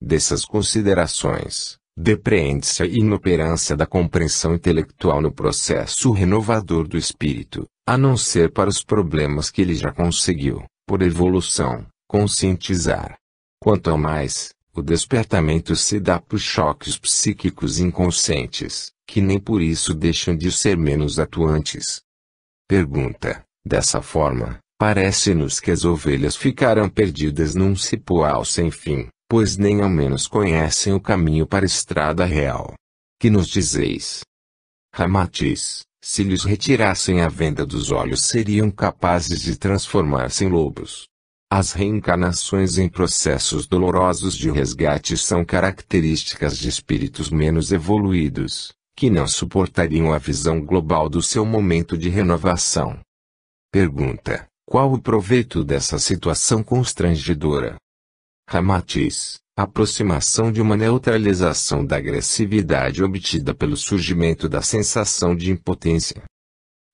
Dessas considerações, depreende-se a inoperância da compreensão intelectual no processo renovador do espírito, a não ser para os problemas que ele já conseguiu, por evolução, conscientizar. Quanto ao mais, o despertamento se dá por choques psíquicos inconscientes, que nem por isso deixam de ser menos atuantes. Pergunta: Dessa forma, parece-nos que as ovelhas ficaram perdidas num cipoal sem fim, pois nem ao menos conhecem o caminho para a estrada real. Que nos dizeis? Ramatiz, se lhes retirassem a venda dos olhos seriam capazes de transformar-se em lobos. As reencarnações em processos dolorosos de resgate são características de espíritos menos evoluídos, que não suportariam a visão global do seu momento de renovação. Pergunta: Qual o proveito dessa situação constrangedora? Ramatiz: Aproximação de uma neutralização da agressividade obtida pelo surgimento da sensação de impotência.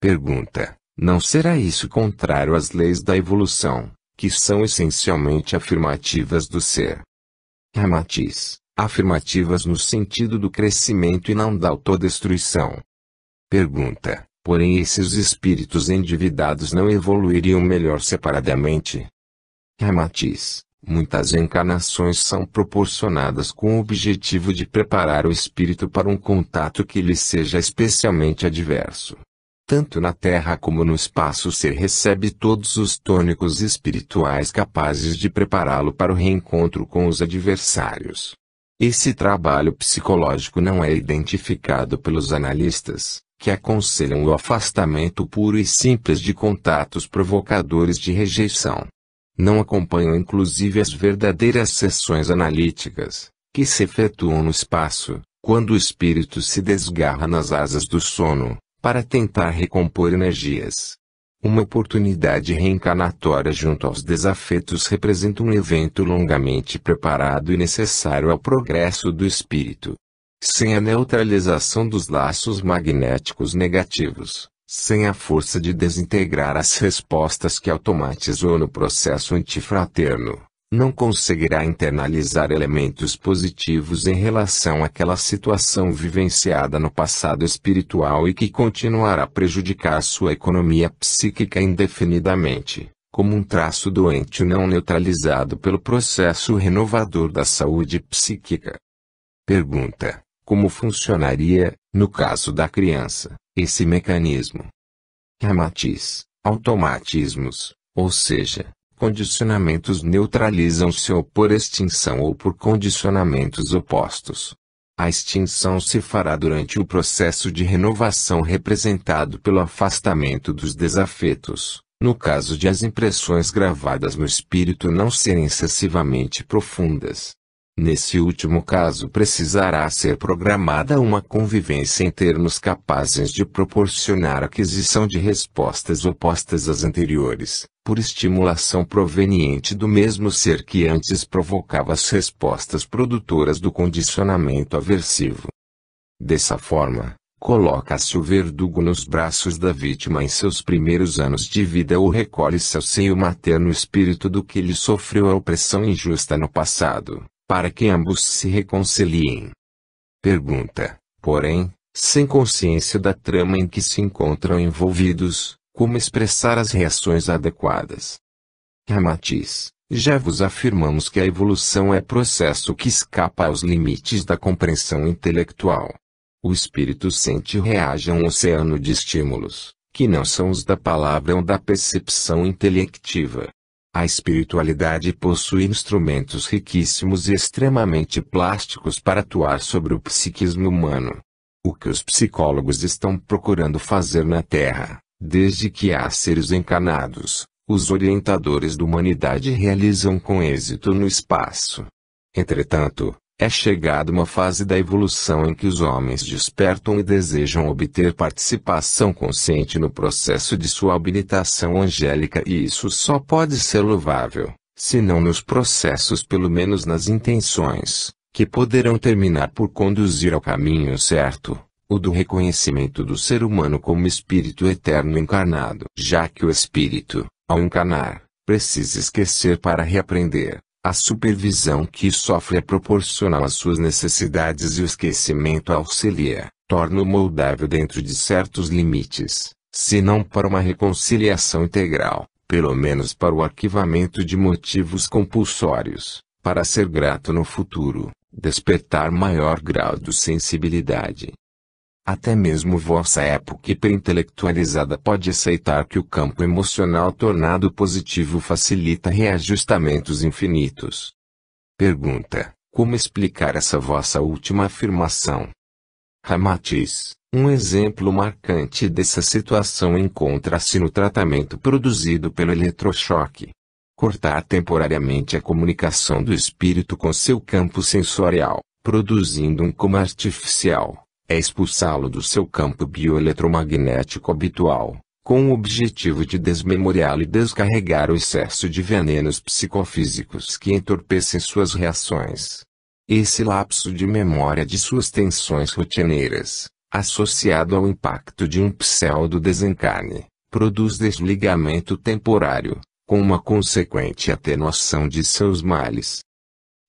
Pergunta: Não será isso contrário às leis da evolução? que são essencialmente afirmativas do ser. Ramatiz, afirmativas no sentido do crescimento e não da autodestruição. Pergunta, porém esses espíritos endividados não evoluiriam melhor separadamente? Ramatiz, muitas encarnações são proporcionadas com o objetivo de preparar o espírito para um contato que lhe seja especialmente adverso tanto na terra como no espaço ser recebe todos os tônicos espirituais capazes de prepará-lo para o reencontro com os adversários. Esse trabalho psicológico não é identificado pelos analistas, que aconselham o afastamento puro e simples de contatos provocadores de rejeição. Não acompanham inclusive as verdadeiras sessões analíticas, que se efetuam no espaço, quando o espírito se desgarra nas asas do sono, para tentar recompor energias. Uma oportunidade reencarnatória junto aos desafetos representa um evento longamente preparado e necessário ao progresso do espírito. Sem a neutralização dos laços magnéticos negativos, sem a força de desintegrar as respostas que automatizou no processo antifraterno, não conseguirá internalizar elementos positivos em relação àquela situação vivenciada no passado espiritual e que continuará a prejudicar sua economia psíquica indefinidamente, como um traço doente não neutralizado pelo processo renovador da saúde psíquica. Pergunta: Como funcionaria, no caso da criança, esse mecanismo? Ramatiz, automatismos, ou seja, Condicionamentos neutralizam-se ou por extinção ou por condicionamentos opostos. A extinção se fará durante o processo de renovação representado pelo afastamento dos desafetos, no caso de as impressões gravadas no espírito não serem excessivamente profundas. Nesse último caso, precisará ser programada uma convivência em termos capazes de proporcionar aquisição de respostas opostas às anteriores por estimulação proveniente do mesmo ser que antes provocava as respostas produtoras do condicionamento aversivo. Dessa forma, coloca-se o verdugo nos braços da vítima em seus primeiros anos de vida ou recolhe-se ao seio materno espírito do que lhe sofreu a opressão injusta no passado, para que ambos se reconciliem. Pergunta, porém, sem consciência da trama em que se encontram envolvidos, como expressar as reações adequadas. Ramatiz, já vos afirmamos que a evolução é processo que escapa aos limites da compreensão intelectual. O espírito sente e reage a um oceano de estímulos, que não são os da palavra ou da percepção intelectiva. A espiritualidade possui instrumentos riquíssimos e extremamente plásticos para atuar sobre o psiquismo humano. O que os psicólogos estão procurando fazer na Terra Desde que há seres encarnados, os orientadores da humanidade realizam com êxito no espaço. Entretanto, é chegada uma fase da evolução em que os homens despertam e desejam obter participação consciente no processo de sua habilitação angélica e isso só pode ser louvável, se não nos processos pelo menos nas intenções, que poderão terminar por conduzir ao caminho certo o do reconhecimento do ser humano como espírito eterno encarnado, já que o espírito, ao encarnar, precisa esquecer para reaprender. A supervisão que sofre é proporcional às suas necessidades e o esquecimento auxilia, torna-o moldável dentro de certos limites, se não para uma reconciliação integral, pelo menos para o arquivamento de motivos compulsórios, para ser grato no futuro, despertar maior grau de sensibilidade, até mesmo vossa época hiperintelectualizada pode aceitar que o campo emocional tornado positivo facilita reajustamentos infinitos. Pergunta: Como explicar essa vossa última afirmação? Ramatiz, um exemplo marcante dessa situação encontra-se no tratamento produzido pelo eletrochoque. Cortar temporariamente a comunicação do espírito com seu campo sensorial, produzindo um coma artificial é expulsá-lo do seu campo bioeletromagnético habitual, com o objetivo de desmemoriá-lo e descarregar o excesso de venenos psicofísicos que entorpecem suas reações. Esse lapso de memória de suas tensões rotineiras, associado ao impacto de um pseudo-desencarne, produz desligamento temporário, com uma consequente atenuação de seus males.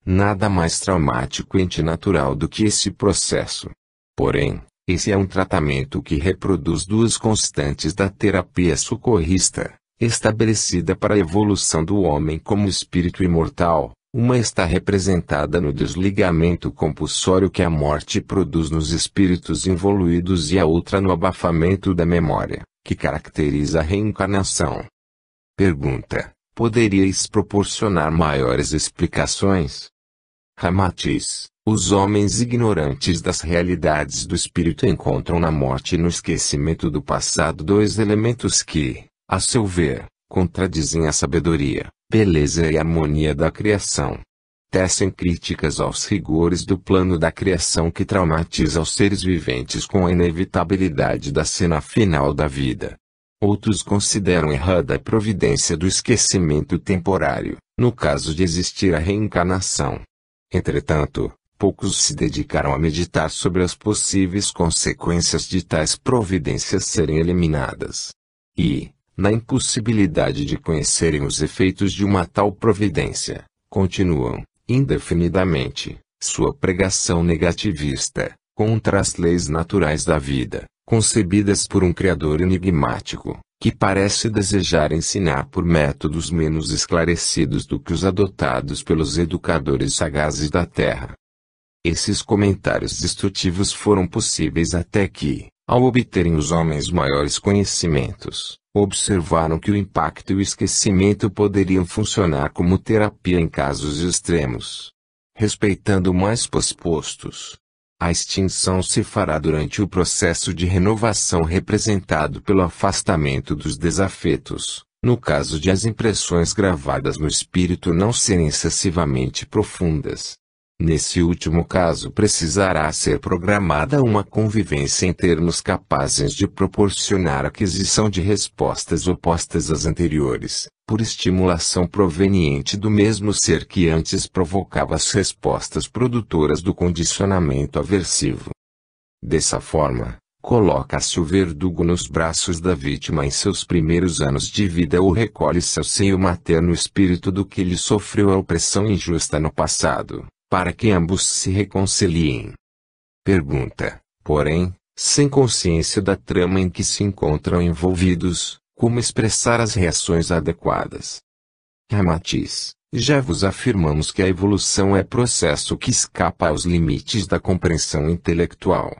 Nada mais traumático e antinatural do que esse processo, Porém, esse é um tratamento que reproduz duas constantes da terapia socorrista, estabelecida para a evolução do homem como espírito imortal. Uma está representada no desligamento compulsório que a morte produz nos espíritos involuídos e a outra no abafamento da memória, que caracteriza a reencarnação. Pergunta: Poderíais proporcionar maiores explicações? Ramatiz os homens ignorantes das realidades do espírito encontram na morte e no esquecimento do passado dois elementos que, a seu ver, contradizem a sabedoria, beleza e harmonia da criação. Tecem críticas aos rigores do plano da criação que traumatiza os seres viventes com a inevitabilidade da cena final da vida. Outros consideram errada a providência do esquecimento temporário, no caso de existir a reencarnação. Entretanto, poucos se dedicaram a meditar sobre as possíveis consequências de tais providências serem eliminadas. E, na impossibilidade de conhecerem os efeitos de uma tal providência, continuam, indefinidamente, sua pregação negativista, contra as leis naturais da vida, concebidas por um Criador enigmático, que parece desejar ensinar por métodos menos esclarecidos do que os adotados pelos educadores sagazes da Terra. Esses comentários destrutivos foram possíveis até que, ao obterem os homens maiores conhecimentos, observaram que o impacto e o esquecimento poderiam funcionar como terapia em casos extremos. Respeitando mais pospostos, a extinção se fará durante o processo de renovação representado pelo afastamento dos desafetos, no caso de as impressões gravadas no espírito não serem excessivamente profundas. Nesse último caso, precisará ser programada uma convivência em termos capazes de proporcionar aquisição de respostas opostas às anteriores, por estimulação proveniente do mesmo ser que antes provocava as respostas produtoras do condicionamento aversivo. Dessa forma, coloca-se o verdugo nos braços da vítima em seus primeiros anos de vida ou recolhe seu seio materno espírito do que lhe sofreu a opressão injusta no passado para que ambos se reconciliem. Pergunta, porém, sem consciência da trama em que se encontram envolvidos, como expressar as reações adequadas. Ramatiz, ah, já vos afirmamos que a evolução é processo que escapa aos limites da compreensão intelectual.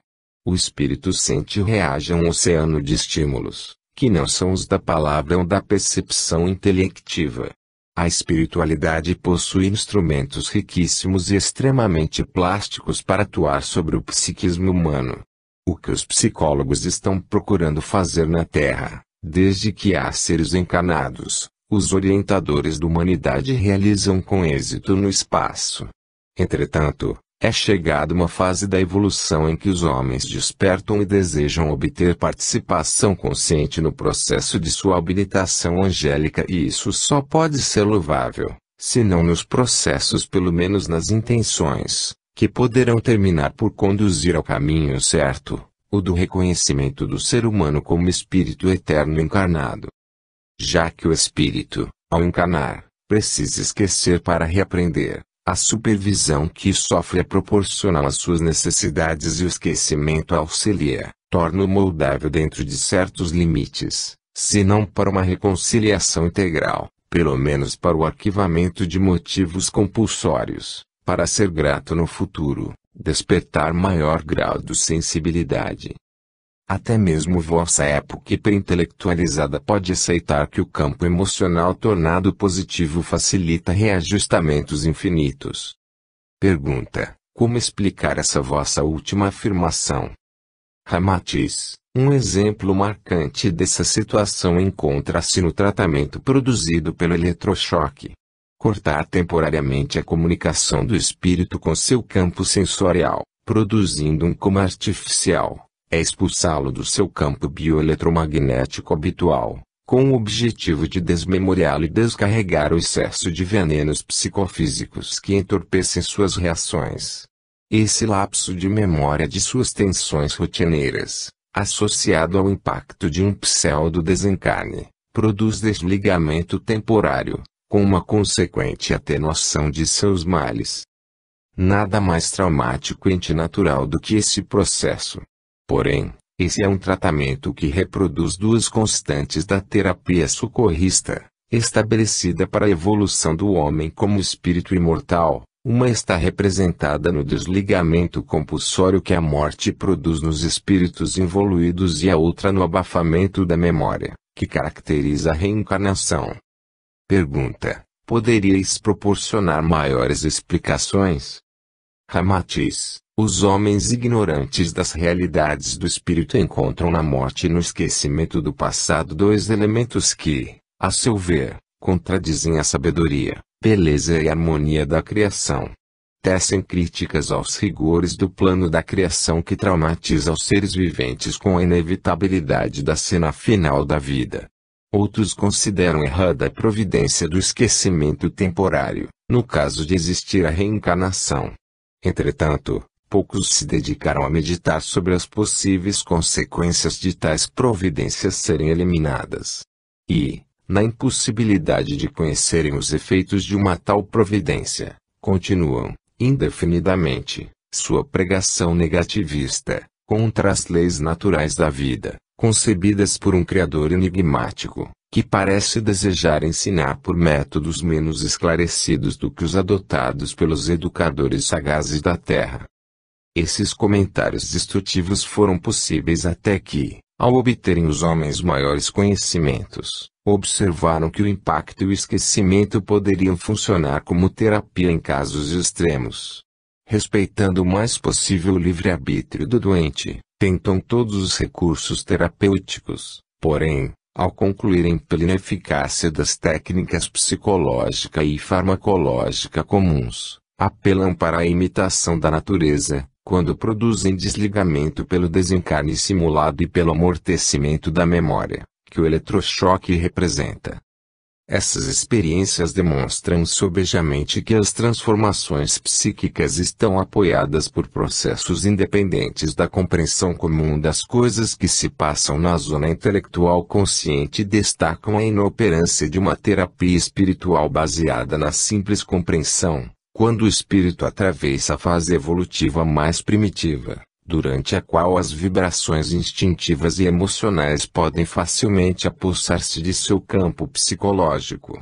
O espírito sente e reage a um oceano de estímulos, que não são os da palavra ou da percepção intelectiva. A espiritualidade possui instrumentos riquíssimos e extremamente plásticos para atuar sobre o psiquismo humano. O que os psicólogos estão procurando fazer na Terra, desde que há seres encarnados, os orientadores da humanidade realizam com êxito no espaço. Entretanto, é chegada uma fase da evolução em que os homens despertam e desejam obter participação consciente no processo de sua habilitação angélica e isso só pode ser louvável, se não nos processos pelo menos nas intenções, que poderão terminar por conduzir ao caminho certo, o do reconhecimento do ser humano como espírito eterno encarnado. Já que o espírito, ao encarnar, precisa esquecer para reaprender a supervisão que sofre é proporcional às suas necessidades e o esquecimento auxilia, torna-o moldável dentro de certos limites, se não para uma reconciliação integral, pelo menos para o arquivamento de motivos compulsórios, para ser grato no futuro, despertar maior grau de sensibilidade, até mesmo vossa época hiperintelectualizada pode aceitar que o campo emocional tornado positivo facilita reajustamentos infinitos. Pergunta: Como explicar essa vossa última afirmação? Ramatiz, um exemplo marcante dessa situação encontra-se no tratamento produzido pelo eletrochoque. Cortar temporariamente a comunicação do espírito com seu campo sensorial, produzindo um coma artificial é expulsá-lo do seu campo bioeletromagnético habitual, com o objetivo de desmemoriá-lo e descarregar o excesso de venenos psicofísicos que entorpecem suas reações. Esse lapso de memória de suas tensões rotineiras, associado ao impacto de um pseudo-desencarne, produz desligamento temporário, com uma consequente atenuação de seus males. Nada mais traumático e antinatural do que esse processo, Porém, esse é um tratamento que reproduz duas constantes da terapia socorrista, estabelecida para a evolução do homem como espírito imortal. Uma está representada no desligamento compulsório que a morte produz nos espíritos involuídos e a outra no abafamento da memória, que caracteriza a reencarnação. Pergunta: Poderíeis proporcionar maiores explicações? Ramatiz os homens ignorantes das realidades do espírito encontram na morte e no esquecimento do passado dois elementos que, a seu ver, contradizem a sabedoria, beleza e harmonia da criação. Tecem críticas aos rigores do plano da criação que traumatiza os seres viventes com a inevitabilidade da cena final da vida. Outros consideram errada a providência do esquecimento temporário, no caso de existir a reencarnação. Entretanto, poucos se dedicaram a meditar sobre as possíveis consequências de tais providências serem eliminadas. E, na impossibilidade de conhecerem os efeitos de uma tal providência, continuam, indefinidamente, sua pregação negativista, contra as leis naturais da vida, concebidas por um Criador enigmático, que parece desejar ensinar por métodos menos esclarecidos do que os adotados pelos educadores sagazes da Terra. Esses comentários destrutivos foram possíveis até que, ao obterem os homens maiores conhecimentos, observaram que o impacto e o esquecimento poderiam funcionar como terapia em casos extremos. Respeitando o mais possível o livre-arbítrio do doente, tentam todos os recursos terapêuticos, porém, ao concluírem pela ineficácia das técnicas psicológica e farmacológica comuns, apelam para a imitação da natureza, quando produzem desligamento pelo desencarne simulado e pelo amortecimento da memória, que o eletrochoque representa. Essas experiências demonstram sobejamente que as transformações psíquicas estão apoiadas por processos independentes da compreensão comum das coisas que se passam na zona intelectual consciente e destacam a inoperância de uma terapia espiritual baseada na simples compreensão, quando o espírito atravessa a fase evolutiva mais primitiva, durante a qual as vibrações instintivas e emocionais podem facilmente apossar se de seu campo psicológico.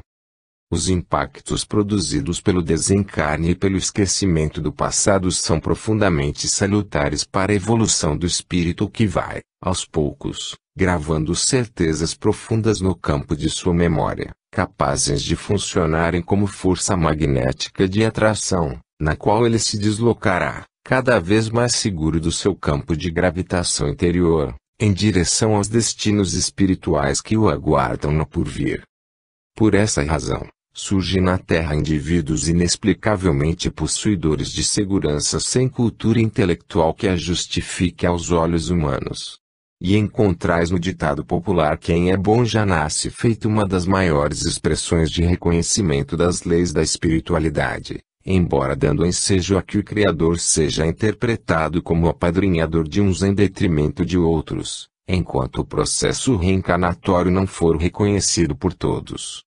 Os impactos produzidos pelo desencarne e pelo esquecimento do passado são profundamente salutares para a evolução do espírito que vai, aos poucos, gravando certezas profundas no campo de sua memória, capazes de funcionarem como força magnética de atração, na qual ele se deslocará, cada vez mais seguro do seu campo de gravitação interior, em direção aos destinos espirituais que o aguardam no porvir. Por essa razão, surge na Terra indivíduos inexplicavelmente possuidores de segurança sem cultura intelectual que a justifique aos olhos humanos. E encontrais no ditado popular quem é bom já nasce feito uma das maiores expressões de reconhecimento das leis da espiritualidade, embora dando ensejo a que o Criador seja interpretado como apadrinhador de uns em detrimento de outros, enquanto o processo reencarnatório não for reconhecido por todos.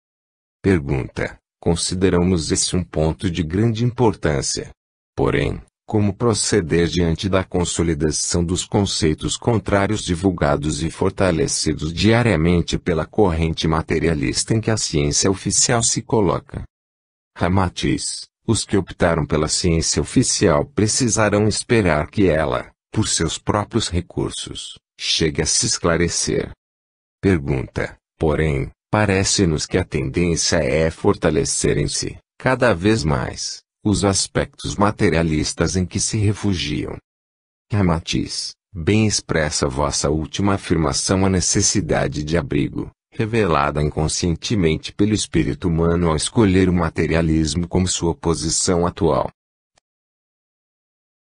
Pergunta: Consideramos esse um ponto de grande importância. Porém, como proceder diante da consolidação dos conceitos contrários divulgados e fortalecidos diariamente pela corrente materialista em que a ciência oficial se coloca. Ramatiz, os que optaram pela ciência oficial precisarão esperar que ela, por seus próprios recursos, chegue a se esclarecer. Pergunta, porém, parece-nos que a tendência é fortalecerem-se, cada vez mais, os aspectos materialistas em que se refugiam. Ramatiz, bem expressa vossa última afirmação a necessidade de abrigo, revelada inconscientemente pelo espírito humano ao escolher o materialismo como sua posição atual.